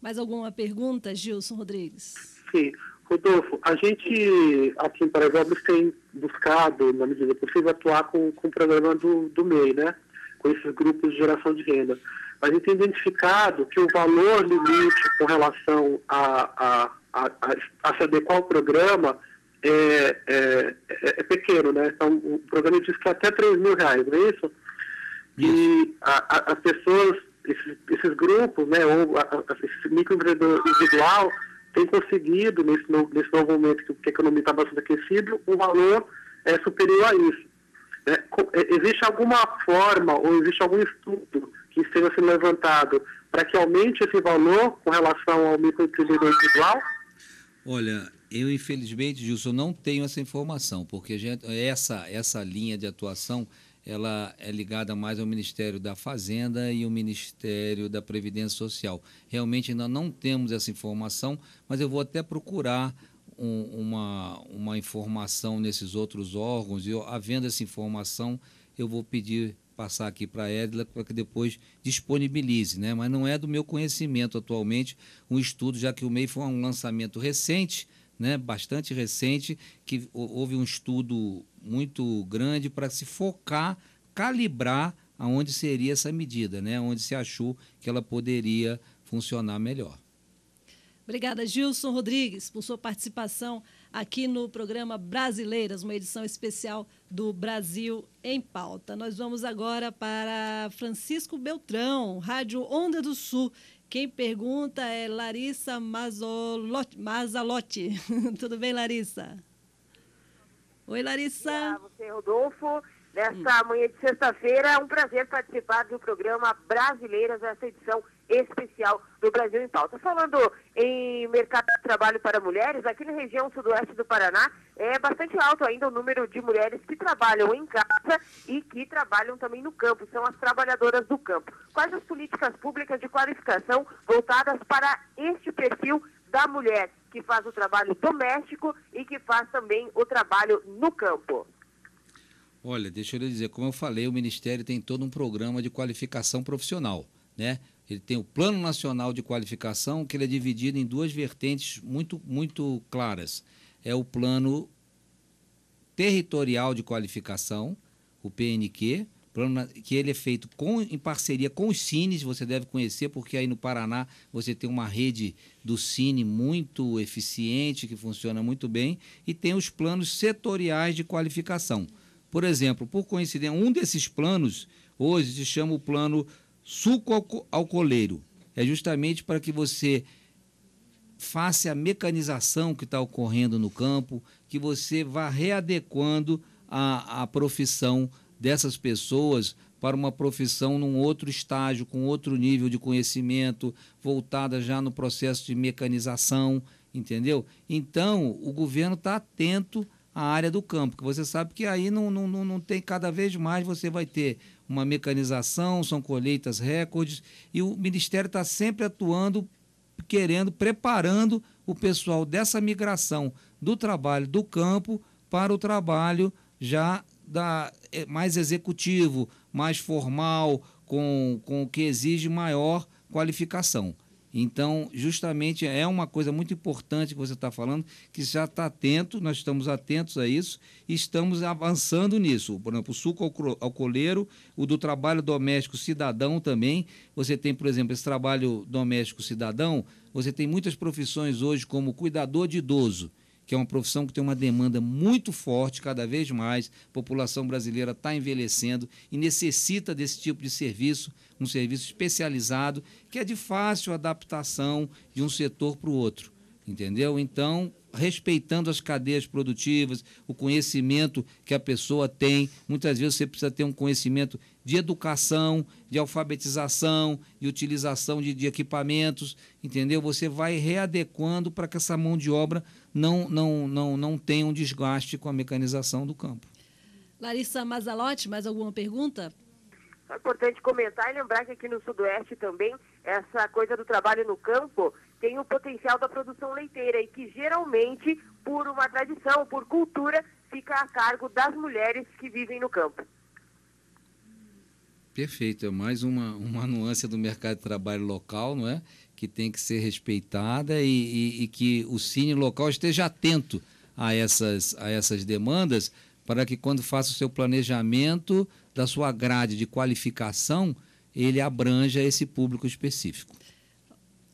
Mais alguma pergunta, Gilson Rodrigues? Sim. Rodolfo, a gente aqui em Paraisópolis tem buscado, na medida possível, atuar com, com o programa do, do MEI, né? com esses grupos de geração de renda. A gente tem identificado que o valor limite com relação a, a, a, a se adequar ao programa é, é, é, é, pequeno, né? Então, o programa diz que é até 3 mil reais, não é isso? isso. E a, a, as pessoas, esses, esses, grupos, né, ou a, a, esse microempreendedor individual, tem conseguido, nesse novo, nesse novo momento que, que a economia está bastante aquecida, um valor é, superior a isso. Né? É, existe alguma forma ou existe algum estudo que esteja sendo levantado para que aumente esse valor com relação ao microempreendedor individual? Olha, eu infelizmente, Gilson, não tenho essa informação, porque gente, essa, essa linha de atuação ela é ligada mais ao Ministério da Fazenda e ao Ministério da Previdência Social. Realmente nós não temos essa informação, mas eu vou até procurar um, uma, uma informação nesses outros órgãos e, havendo essa informação, eu vou pedir passar aqui para a Edla para que depois disponibilize, né? Mas não é do meu conhecimento atualmente um estudo, já que o MEI foi um lançamento recente né, bastante recente, que houve um estudo muito grande para se focar, calibrar aonde seria essa medida, né, onde se achou que ela poderia funcionar melhor. Obrigada, Gilson Rodrigues, por sua participação aqui no programa Brasileiras, uma edição especial do Brasil em Pauta. Nós vamos agora para Francisco Beltrão, Rádio Onda do Sul, quem pergunta é Larissa Mazalotti. Tudo bem, Larissa? Oi, Larissa. Olá, você, é Rodolfo. Nesta hum. manhã de sexta-feira, é um prazer participar do programa Brasileiras, essa edição especial do Brasil em Pauta. Falando em mercado de trabalho para mulheres, aqui na região sudoeste do Paraná é bastante alto ainda o número de mulheres que trabalham em casa e que trabalham também no campo, são as trabalhadoras do campo. Quais as políticas públicas de qualificação voltadas para este perfil da mulher que faz o trabalho doméstico e que faz também o trabalho no campo? Olha, deixa eu lhe dizer, como eu falei, o Ministério tem todo um programa de qualificação profissional, né? Ele tem o Plano Nacional de Qualificação, que ele é dividido em duas vertentes muito, muito claras. É o Plano Territorial de Qualificação, o PNQ, que ele é feito com, em parceria com os cines, você deve conhecer, porque aí no Paraná você tem uma rede do cine muito eficiente, que funciona muito bem, e tem os planos setoriais de qualificação. Por exemplo, por coincidência, um desses planos hoje se chama o plano suco alcooleiro. É justamente para que você faça a mecanização que está ocorrendo no campo, que você vá readequando a, a profissão dessas pessoas para uma profissão num outro estágio, com outro nível de conhecimento, voltada já no processo de mecanização, entendeu? Então, o governo está atento à área do campo, que você sabe que aí não, não, não, não tem cada vez mais você vai ter uma mecanização, são colheitas recordes, e o Ministério está sempre atuando, querendo, preparando o pessoal dessa migração do trabalho do campo para o trabalho já da, é, mais executivo, mais formal, com, com o que exige maior qualificação. Então, justamente é uma coisa muito importante que você está falando, que já está atento, nós estamos atentos a isso e estamos avançando nisso. Por exemplo, o suco ao coleiro o do trabalho doméstico cidadão também. Você tem, por exemplo, esse trabalho doméstico cidadão, você tem muitas profissões hoje como cuidador de idoso que é uma profissão que tem uma demanda muito forte, cada vez mais. A população brasileira está envelhecendo e necessita desse tipo de serviço, um serviço especializado, que é de fácil adaptação de um setor para o outro. Entendeu? Então, respeitando as cadeias produtivas, o conhecimento que a pessoa tem. Muitas vezes você precisa ter um conhecimento de educação, de alfabetização, de utilização de, de equipamentos, entendeu? Você vai readequando para que essa mão de obra não, não, não, não tem um desgaste com a mecanização do campo. Larissa Mazalotti, mais alguma pergunta? É importante comentar e lembrar que aqui no Sudoeste também, essa coisa do trabalho no campo tem o potencial da produção leiteira e que geralmente, por uma tradição, por cultura, fica a cargo das mulheres que vivem no campo. Perfeito, é mais uma, uma nuance do mercado de trabalho local, não é? que tem que ser respeitada e, e, e que o Cine local esteja atento a essas, a essas demandas, para que quando faça o seu planejamento da sua grade de qualificação, ele abranja esse público específico.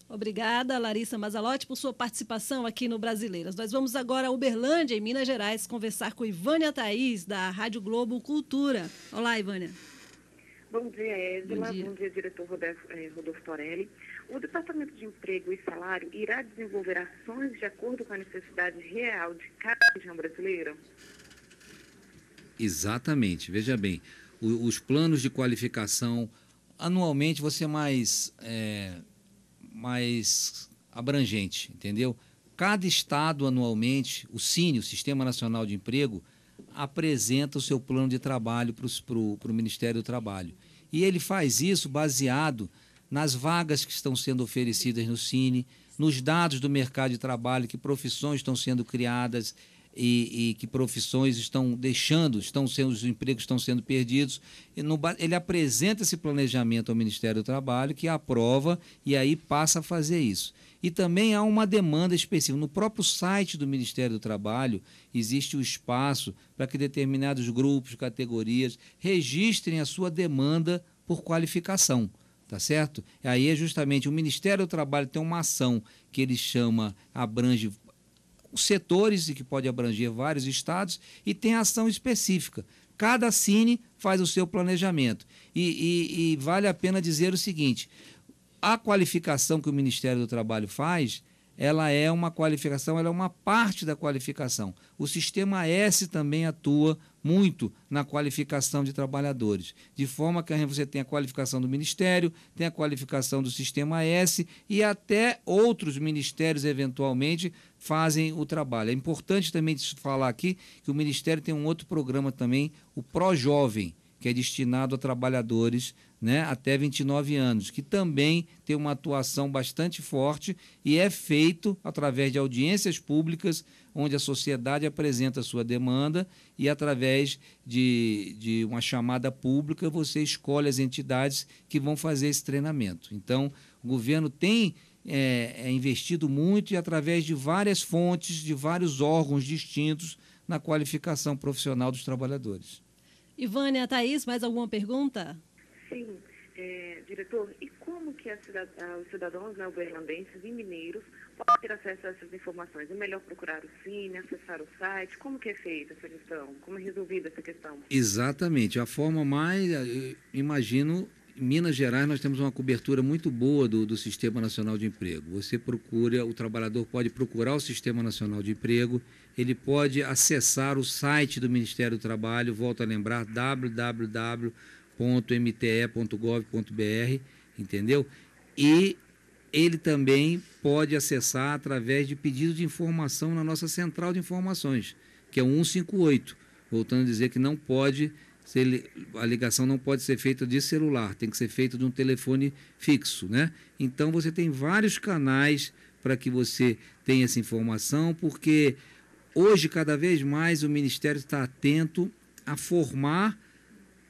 Obrigada, Larissa Mazalotti, por sua participação aqui no Brasileiras. Nós vamos agora a Uberlândia, em Minas Gerais, conversar com Ivânia Thaís, da Rádio Globo Cultura. Olá, Ivânia. Bom dia, Edma. Bom dia, Bom dia diretor Rodolfo eh, Torelli. O Departamento de Emprego e Salário irá desenvolver ações de acordo com a necessidade real de cada região brasileira? Exatamente. Veja bem, o, os planos de qualificação, anualmente você é mais, é, mais abrangente, entendeu? Cada estado anualmente, o Cine, o Sistema Nacional de Emprego, apresenta o seu plano de trabalho para o Ministério do Trabalho. E ele faz isso baseado nas vagas que estão sendo oferecidas no Cine, nos dados do mercado de trabalho, que profissões estão sendo criadas e, e que profissões estão deixando, estão sendo, os empregos estão sendo perdidos. ele apresenta esse planejamento ao Ministério do Trabalho, que aprova e aí passa a fazer isso. E também há uma demanda específica. No próprio site do Ministério do Trabalho existe o espaço para que determinados grupos, categorias, registrem a sua demanda por qualificação tá certo? Aí é justamente o Ministério do Trabalho tem uma ação que ele chama, abrange setores e que pode abranger vários estados e tem ação específica. Cada Cine faz o seu planejamento. E, e, e vale a pena dizer o seguinte: a qualificação que o Ministério do Trabalho faz, ela é uma qualificação, ela é uma parte da qualificação. O sistema S também atua muito na qualificação de trabalhadores, de forma que você tem a qualificação do Ministério, tem a qualificação do Sistema S e até outros ministérios, eventualmente, fazem o trabalho. É importante também falar aqui que o Ministério tem um outro programa também, o Pro Jovem, que é destinado a trabalhadores né, até 29 anos, que também tem uma atuação bastante forte e é feito através de audiências públicas, onde a sociedade apresenta a sua demanda e, através de, de uma chamada pública, você escolhe as entidades que vão fazer esse treinamento. Então, o governo tem é, é investido muito e, através de várias fontes, de vários órgãos distintos, na qualificação profissional dos trabalhadores. Ivânia, Thaís, mais alguma pergunta? Sim, é, diretor, e como que ah, os cidadãos neoberlandenses né, e mineiros podem ter acesso a essas informações? É melhor procurar o Cine, acessar o site? Como que é feita essa questão? Como é resolvida essa questão? Exatamente. A forma mais, eh, imagino, em Minas Gerais nós temos uma cobertura muito boa do, do Sistema Nacional de Emprego. Você procura, o trabalhador pode procurar o Sistema Nacional de Emprego, ele pode acessar o site do Ministério do Trabalho, volto a lembrar, www www.mte.gov.br, entendeu? E ele também pode acessar através de pedido de informação na nossa central de informações, que é o 158. Voltando a dizer que não pode, ser, a ligação não pode ser feita de celular, tem que ser feita de um telefone fixo, né? Então você tem vários canais para que você tenha essa informação, porque hoje cada vez mais o Ministério está atento a formar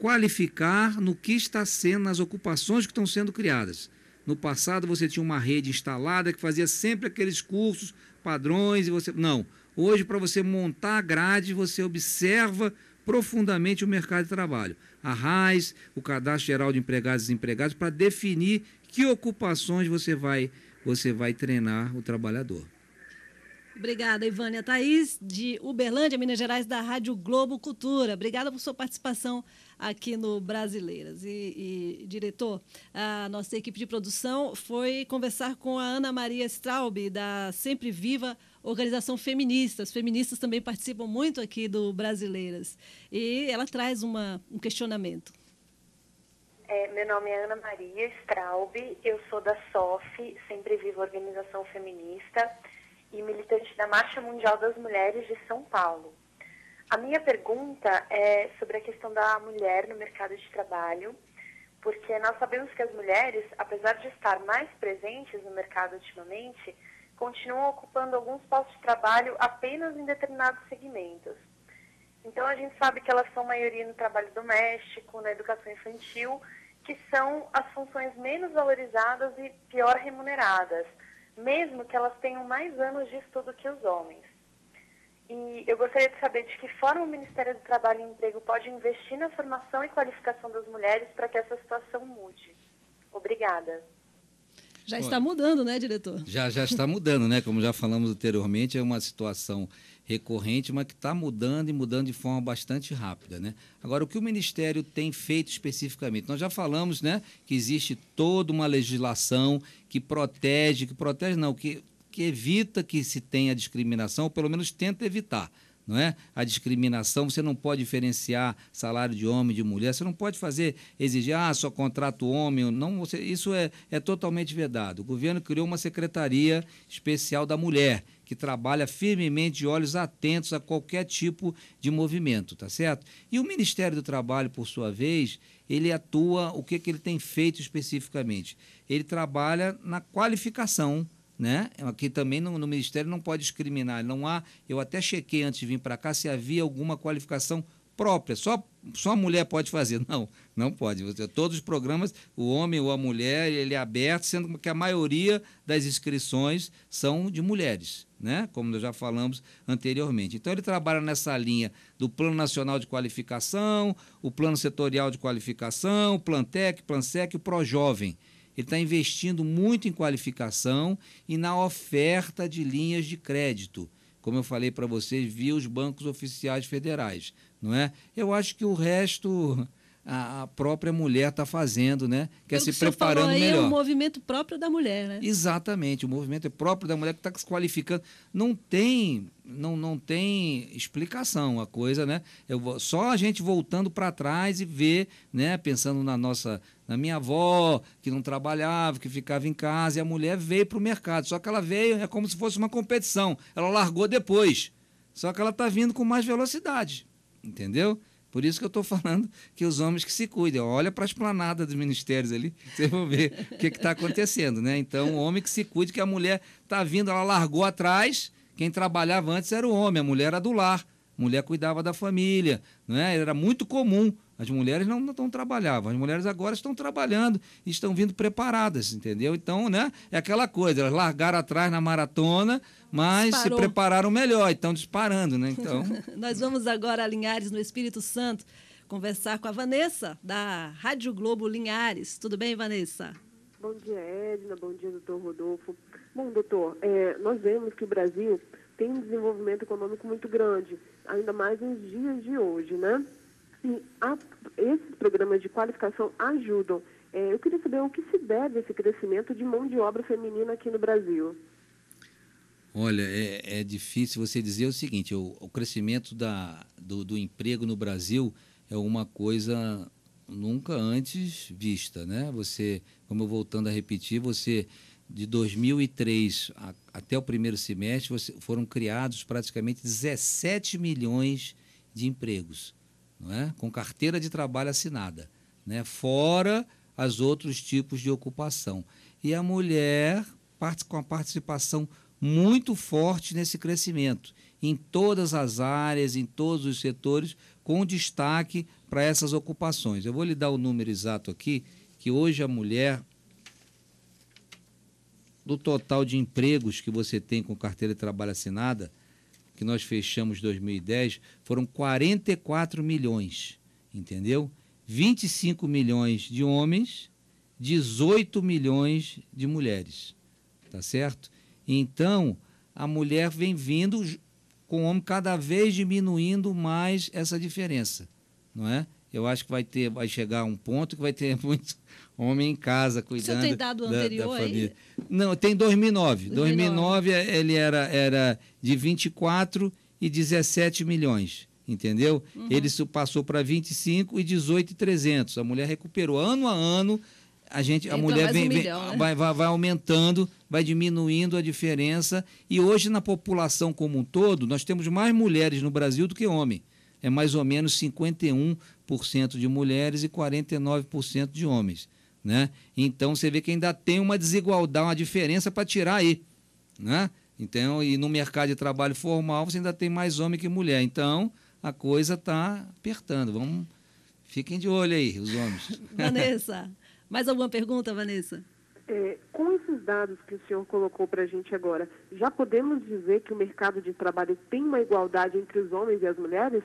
qualificar no que está sendo, nas ocupações que estão sendo criadas. No passado você tinha uma rede instalada que fazia sempre aqueles cursos padrões e você não. Hoje para você montar a grade, você observa profundamente o mercado de trabalho. A RAIS, o Cadastro Geral de Empregados e Desempregados para definir que ocupações você vai você vai treinar o trabalhador. Obrigada, Ivânia Thaís, de Uberlândia, Minas Gerais, da Rádio Globo Cultura. Obrigada por sua participação aqui no Brasileiras. E, e, diretor, a nossa equipe de produção foi conversar com a Ana Maria Straub, da Sempre Viva Organização Feminista. As feministas também participam muito aqui do Brasileiras. E ela traz uma, um questionamento. É, meu nome é Ana Maria Straub, eu sou da SOF, Sempre Viva Organização Feminista e militante da Marcha Mundial das Mulheres de São Paulo. A minha pergunta é sobre a questão da mulher no mercado de trabalho, porque nós sabemos que as mulheres, apesar de estar mais presentes no mercado ultimamente, continuam ocupando alguns postos de trabalho apenas em determinados segmentos. Então a gente sabe que elas são maioria no trabalho doméstico, na educação infantil, que são as funções menos valorizadas e pior remuneradas mesmo que elas tenham mais anos de estudo que os homens. E eu gostaria de saber de que forma o Ministério do Trabalho e Emprego pode investir na formação e qualificação das mulheres para que essa situação mude. Obrigada. Já está mudando, né, diretor? Já, já está mudando, né? Como já falamos anteriormente, é uma situação recorrente, mas que está mudando e mudando de forma bastante rápida. Né? Agora, o que o Ministério tem feito especificamente? Nós já falamos né, que existe toda uma legislação que protege, que protege não, que, que evita que se tenha discriminação, ou pelo menos tenta evitar não é? A discriminação, você não pode diferenciar salário de homem de mulher, você não pode fazer exigir ah, só contrato homem, não, você, isso é, é totalmente vedado. O governo criou uma secretaria especial da mulher que trabalha firmemente de olhos atentos a qualquer tipo de movimento, tá certo? E o Ministério do Trabalho, por sua vez, ele atua, o que, que ele tem feito especificamente? Ele trabalha na qualificação né? Aqui também no, no, Ministério não pode discriminar. Não há. Eu até chequei antes de vir para cá se havia alguma qualificação própria. Só, só a mulher pode fazer. Não, não pode. todos os programas, o homem ou a mulher, ele é aberto, sendo que a maioria das inscrições são de mulheres, né? Como nós já falamos anteriormente. Então ele trabalha nessa linha do Plano Nacional de Qualificação, o Plano Setorial de Qualificação, o Plantec, Plansec e o Projovem. jovem ele está investindo muito em qualificação e na oferta de linhas de crédito. Como eu falei para vocês, via os bancos oficiais federais. não é? Eu acho que o resto a, própria mulher está fazendo, né? Quer Pelo se que preparando falou aí, é melhor. É o movimento próprio da mulher, né? Exatamente, o movimento é próprio da mulher que está se qualificando. Não tem não, não tem explicação a coisa, né? Eu, só a gente voltando para trás e ver, né? Pensando na nossa, na minha avó, que não trabalhava, que ficava em casa, e a mulher veio para o mercado. Só que ela veio, é como se fosse uma competição. Ela largou depois. Só que ela está vindo com mais velocidade. Entendeu? Por isso que eu estou falando que os homens que se cuidem. Olha para as planadas dos ministérios ali, vocês vão ver o que está acontecendo, né? Então, o homem que se cuide, que a mulher está vindo, ela largou atrás quem trabalhava antes era o homem, a mulher era do lar, a mulher cuidava da família, né? era muito comum. As mulheres não, não trabalhavam, as mulheres agora estão trabalhando e estão vindo preparadas, entendeu? Então, né, é aquela coisa, elas largaram atrás na maratona, mas Disparou. se prepararam melhor, estão disparando, né? Então. Nós vamos agora a Linhares no Espírito Santo conversar com a Vanessa, da Rádio Globo Linhares. Tudo bem, Vanessa? Bom dia, Edna. Bom dia, doutor Rodolfo. Bom, doutor, é, nós vemos que o Brasil tem um desenvolvimento econômico muito grande, ainda mais nos dias de hoje, né? E a, esses programas de qualificação ajudam. É, eu queria saber o que se deve a esse crescimento de mão de obra feminina aqui no Brasil. Olha, é, é difícil você dizer o seguinte: o, o crescimento da, do, do emprego no Brasil é uma coisa nunca antes vista, né? Você, como eu voltando a repetir, você de 2003 a, até o primeiro semestre você, foram criados praticamente 17 milhões de empregos, não é? com carteira de trabalho assinada, né? fora os outros tipos de ocupação. E a mulher parte, com a participação muito forte nesse crescimento, em todas as áreas, em todos os setores, com destaque para essas ocupações. Eu vou lhe dar o número exato aqui, que hoje a mulher do total de empregos que você tem com carteira de trabalho assinada, que nós fechamos 2010, foram 44 milhões, entendeu? 25 milhões de homens, 18 milhões de mulheres, tá certo? Então, a mulher vem vindo com o homem cada vez diminuindo mais essa diferença, não é? eu acho que vai ter, vai chegar um ponto que vai ter muito homem em casa cuidando. Você tem dado anterior da, da família. aí? Não, tem 2009. 2009. 2009 ele era, era de 24 e 17 milhões entendeu? Uhum. Ele passou para 25 e 18,300. A mulher recuperou ano a ano. A gente, então, a mulher vem, um vem, milhão, né? vai, vai, vai aumentando, vai diminuindo a diferença. E hoje, na população como um todo, nós temos mais mulheres no Brasil do que homens. É mais ou menos 51 40% de mulheres e 49% de homens. Né? Então você vê que ainda tem uma desigualdade, uma diferença para tirar aí. Né? Então, e no mercado de trabalho formal você ainda tem mais homem que mulher. Então, a coisa está apertando. Vamos, fiquem de olho aí, os homens. Vanessa, mais alguma pergunta, Vanessa? É, com esses dados que o senhor colocou para a gente agora, já podemos dizer que o mercado de trabalho tem uma igualdade entre os homens e as mulheres?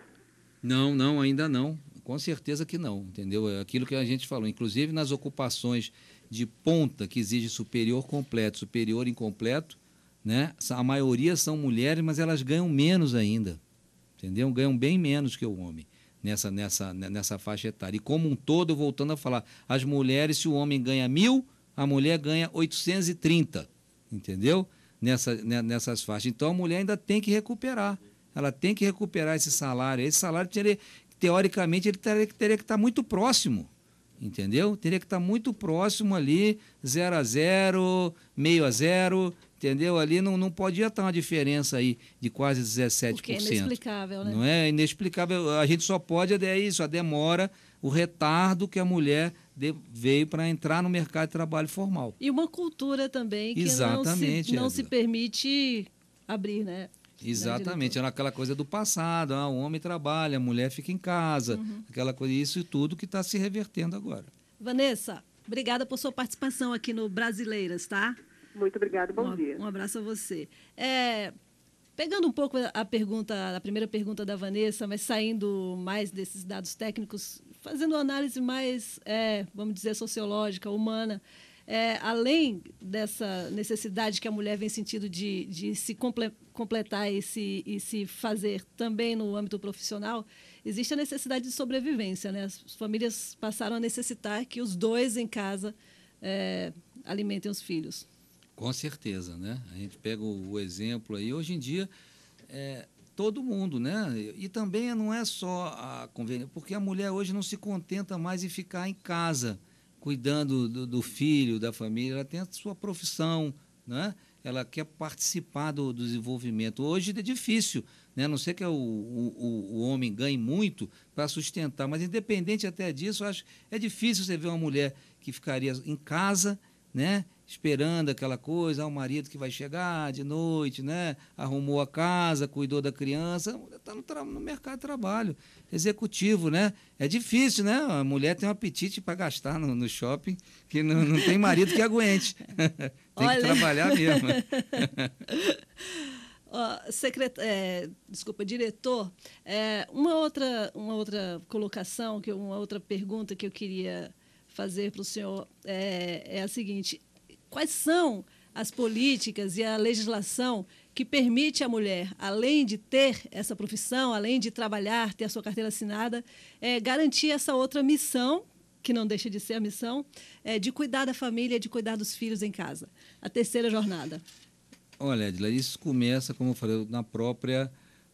Não, não, ainda não. Com certeza que não, entendeu? É aquilo que a gente falou, inclusive nas ocupações de ponta que exige superior completo, superior incompleto, né? A maioria são mulheres, mas elas ganham menos ainda, entendeu? Ganham bem menos que o homem nessa nessa né, nessa faixa etária. E como um todo, voltando a falar, as mulheres, se o homem ganha mil, a mulher ganha 830, entendeu? Nessa, né, nessas faixas. Então a mulher ainda tem que recuperar. Ela tem que recuperar esse salário. Esse salário teoricamente ele teria, que estar tá muito próximo, entendeu? Teria que estar tá muito próximo ali, 0 a 0, meio a 0, entendeu? Ali não, não podia estar tá uma diferença aí de quase 17%. Porque é inexplicável, né? Não é inexplicável. A gente só pode, é isso, a demora, o retardo que a mulher de, veio para entrar no mercado de trabalho formal. E uma cultura também que Exatamente, não, se, não se permite abrir, né? Exatamente, era é aquela coisa do passado, ah, o homem trabalha, a mulher fica em casa, uhum. aquela coisa, isso e tudo que está se revertendo agora. Vanessa, obrigada por sua participação aqui no Brasileiras, tá? Muito obrigada, bom um, dia. Um abraço a você. É, pegando um pouco a pergunta, a primeira pergunta da Vanessa, mas saindo mais desses dados técnicos, fazendo uma análise mais, é, vamos dizer, sociológica, humana é, além dessa necessidade que a mulher vem sentindo de, de se comple completar e se, e se fazer também no âmbito profissional, existe a necessidade de sobrevivência. Né? As famílias passaram a necessitar que os dois em casa é, alimentem os filhos. Com certeza, né? A gente pega o, exemplo aí. Hoje em dia, é, todo mundo, né? E também não é só a conveniência, porque a mulher hoje não se contenta mais em ficar em casa cuidando do, do, filho, da família, ela tem a sua profissão, né? ela quer participar do, do desenvolvimento. Hoje é difícil, né? a não ser que o, o, o homem ganhe muito para sustentar, mas independente até disso, acho é difícil você ver uma mulher que ficaria em casa, né? esperando aquela coisa, ah, o marido que vai chegar de noite, né? Arrumou a casa, cuidou da criança, está no, no, mercado de trabalho, executivo, né? É difícil, né? A mulher tem um apetite para gastar no, no, shopping, que não, não tem marido que aguente. tem Olha... que trabalhar mesmo. Oh, secret... É, desculpa, diretor, é, uma, outra, uma outra colocação, que uma outra pergunta que eu queria fazer para o senhor é, é a seguinte: quais são as políticas e a legislação que permite à mulher, além de ter essa profissão, além de trabalhar, ter a sua carteira assinada, é, garantir essa outra missão que não deixa de ser a missão, é de cuidar da família, de cuidar dos filhos em casa. A terceira jornada. Olha, Edila, isso começa, como eu falei, na própria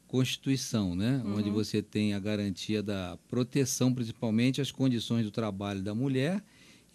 Constituição, né? Uhum. onde você tem a garantia da proteção, principalmente, às condições do trabalho da mulher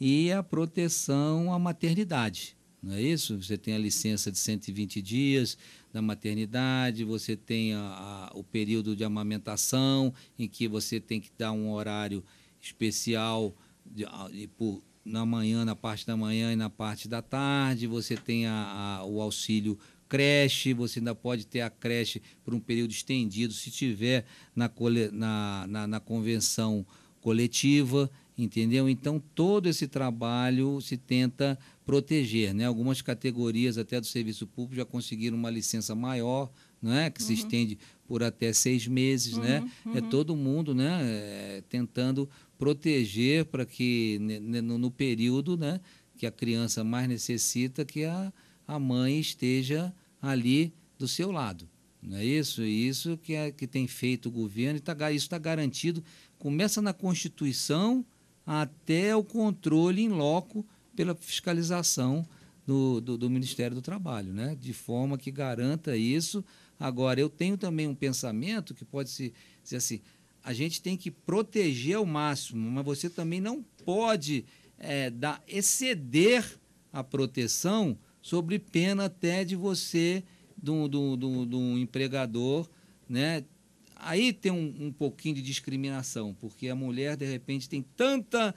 e a proteção à maternidade. Não é isso? Você tem a licença de 120 dias da maternidade, você tem a, a, o período de amamentação, em que você tem que dar um horário especial de, de, por, na manhã, na parte da manhã e na parte da tarde, você tem a, o auxílio creche, você ainda pode ter a creche por um período estendido, se tiver na, na, na, na convenção coletiva entendeu? Então, todo esse trabalho se tenta proteger. Né? Algumas categorias até do serviço público já conseguiram uma licença maior, é que uhum. se estende por até seis meses. Uhum. Né? Uhum. É uhum. todo mundo né? É, tentando proteger para que, no, no período né? que a criança mais necessita, que a, a mãe esteja ali do seu lado. Não é isso? Isso que, é, que tem feito o governo, e tá, isso está garantido. Começa na Constituição até o controle em loco pela fiscalização do, do, do, Ministério do Trabalho, né? de forma que garanta isso. Agora, eu tenho também um pensamento que pode se dizer assim: a gente tem que proteger ao máximo, mas você também não pode é, dar, exceder a proteção sobre pena até de você, de um, de um empregador, né, aí tem um, um pouquinho de discriminação, porque a mulher, de repente, tem tanta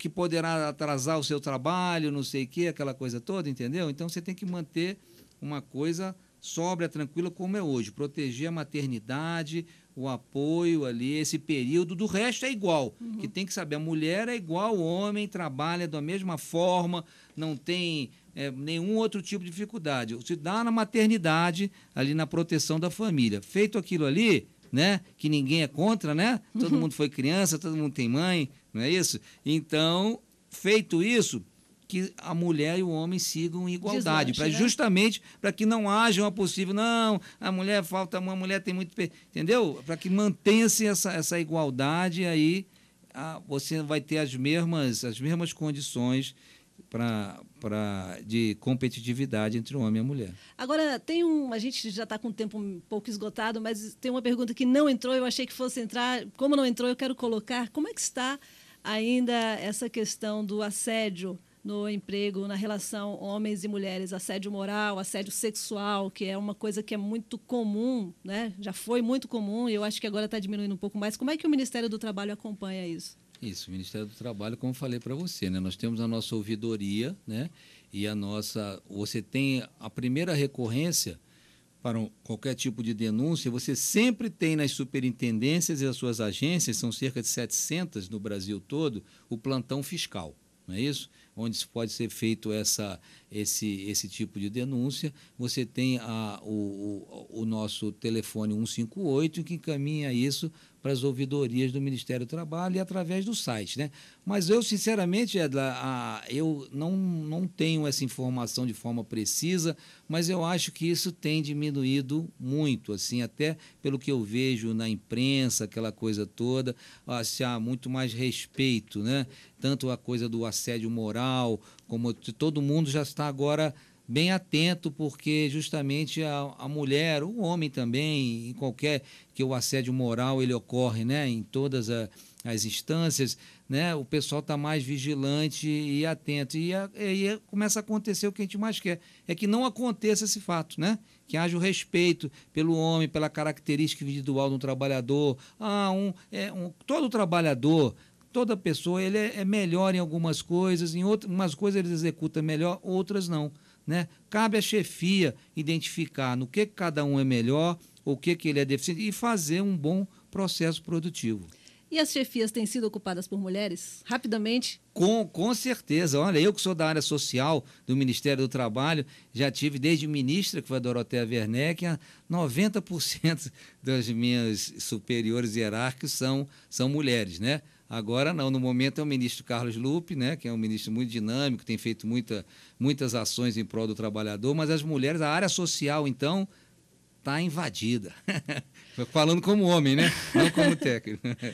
que poderá atrasar o seu trabalho, não sei o quê, aquela coisa toda, entendeu? Então você tem que manter uma coisa sóbria, tranquila, como é hoje. Proteger a maternidade, o apoio ali, esse período. Do resto é igual. Uhum. Que tem que saber, a mulher é igual o homem, trabalha da mesma forma, não tem é, nenhum outro tipo de dificuldade. Se dá na maternidade, ali na proteção da família. Feito aquilo ali, né? Que ninguém é contra, né? Todo uhum. mundo foi criança, todo mundo tem mãe, não é isso? Então, feito isso, que a mulher e o homem sigam em igualdade, para né? justamente para que não haja uma possível, não, a mulher falta uma mulher tem muito, entendeu? Para que mantenha-se essa, essa igualdade aí, a, você vai ter as mesmas as mesmas condições pra, pra, de competitividade entre o homem e a mulher. Agora, tem um. A gente já está com o tempo um pouco esgotado, mas tem uma pergunta que não entrou, eu achei que fosse entrar. Como não entrou, eu quero colocar. Como é que está ainda essa questão do assédio? no emprego, na relação homens e mulheres, assédio moral, assédio sexual, que é uma coisa que é muito comum, né? já foi muito comum e eu acho que agora está diminuindo um pouco mais. Como é que o Ministério do Trabalho acompanha isso? Isso, o Ministério do Trabalho, como falei para você, né? nós temos a nossa ouvidoria, né? E a nossa. Você tem a primeira recorrência para um, qualquer tipo de denúncia, você sempre tem nas superintendências e as suas agências, são cerca de 700 no Brasil todo, o plantão fiscal, não é isso? Onde pode ser feito essa, esse, esse tipo de denúncia. Você tem a, o, o, o nosso telefone 158 que encaminha isso para as ouvidorias do Ministério do Trabalho e através do site. Né? Mas eu, sinceramente, Edla, a, eu não, não tenho essa informação de forma precisa, mas eu acho que isso tem diminuído muito, assim, até pelo que eu vejo na imprensa, aquela coisa toda, assim, há muito mais respeito, né? tanto a coisa do assédio moral, como todo mundo já está agora bem atento, porque justamente a, a mulher, o homem também, em qualquer que o assédio moral ele ocorre, né, em todas a, as instâncias, né, o pessoal está mais vigilante e atento. E aí começa a acontecer o que a gente mais quer, é que não aconteça esse fato, né? que haja o respeito pelo homem, pela característica individual de um trabalhador. Ah, um, é, um, todo trabalhador toda pessoa ele é, é melhor em algumas coisas, em outras, umas coisas ele executa melhor, outras não. Né? Cabe à chefia identificar no que cada um é melhor, o que, que ele é deficiente e fazer um bom processo produtivo. E as chefias têm sido ocupadas por mulheres? Rapidamente? Com, com certeza. Olha, eu que sou da área social do Ministério do Trabalho, já tive desde ministra, que foi a Dorotea Werneck, 90% das minhas superiores hierárquicas são, são mulheres, né? Agora não, no momento é o ministro Carlos Lupe, né, que é um ministro muito dinâmico, tem feito muita, muitas ações em prol do trabalhador, mas as mulheres, a área social, então, está invadida. Falando como homem, né? Não como técnico.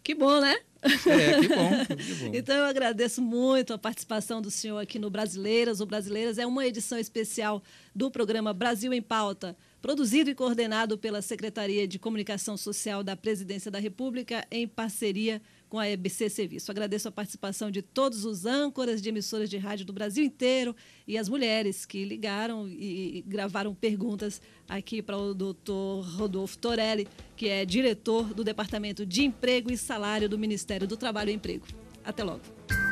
Que bom, né? É, que bom, que bom, Então eu agradeço muito a participação do senhor aqui no Brasileiras. O Brasileiras é uma edição especial do programa Brasil em Pauta, produzido e coordenado pela Secretaria de Comunicação Social da Presidência da República em parceria com com a EBC Serviço. Agradeço a participação de todos os âncoras de emissoras de rádio do Brasil inteiro e as mulheres que ligaram e gravaram perguntas aqui para o doutor Rodolfo Torelli, que é diretor do Departamento de Emprego e Salário do Ministério do Trabalho e Emprego. Até logo.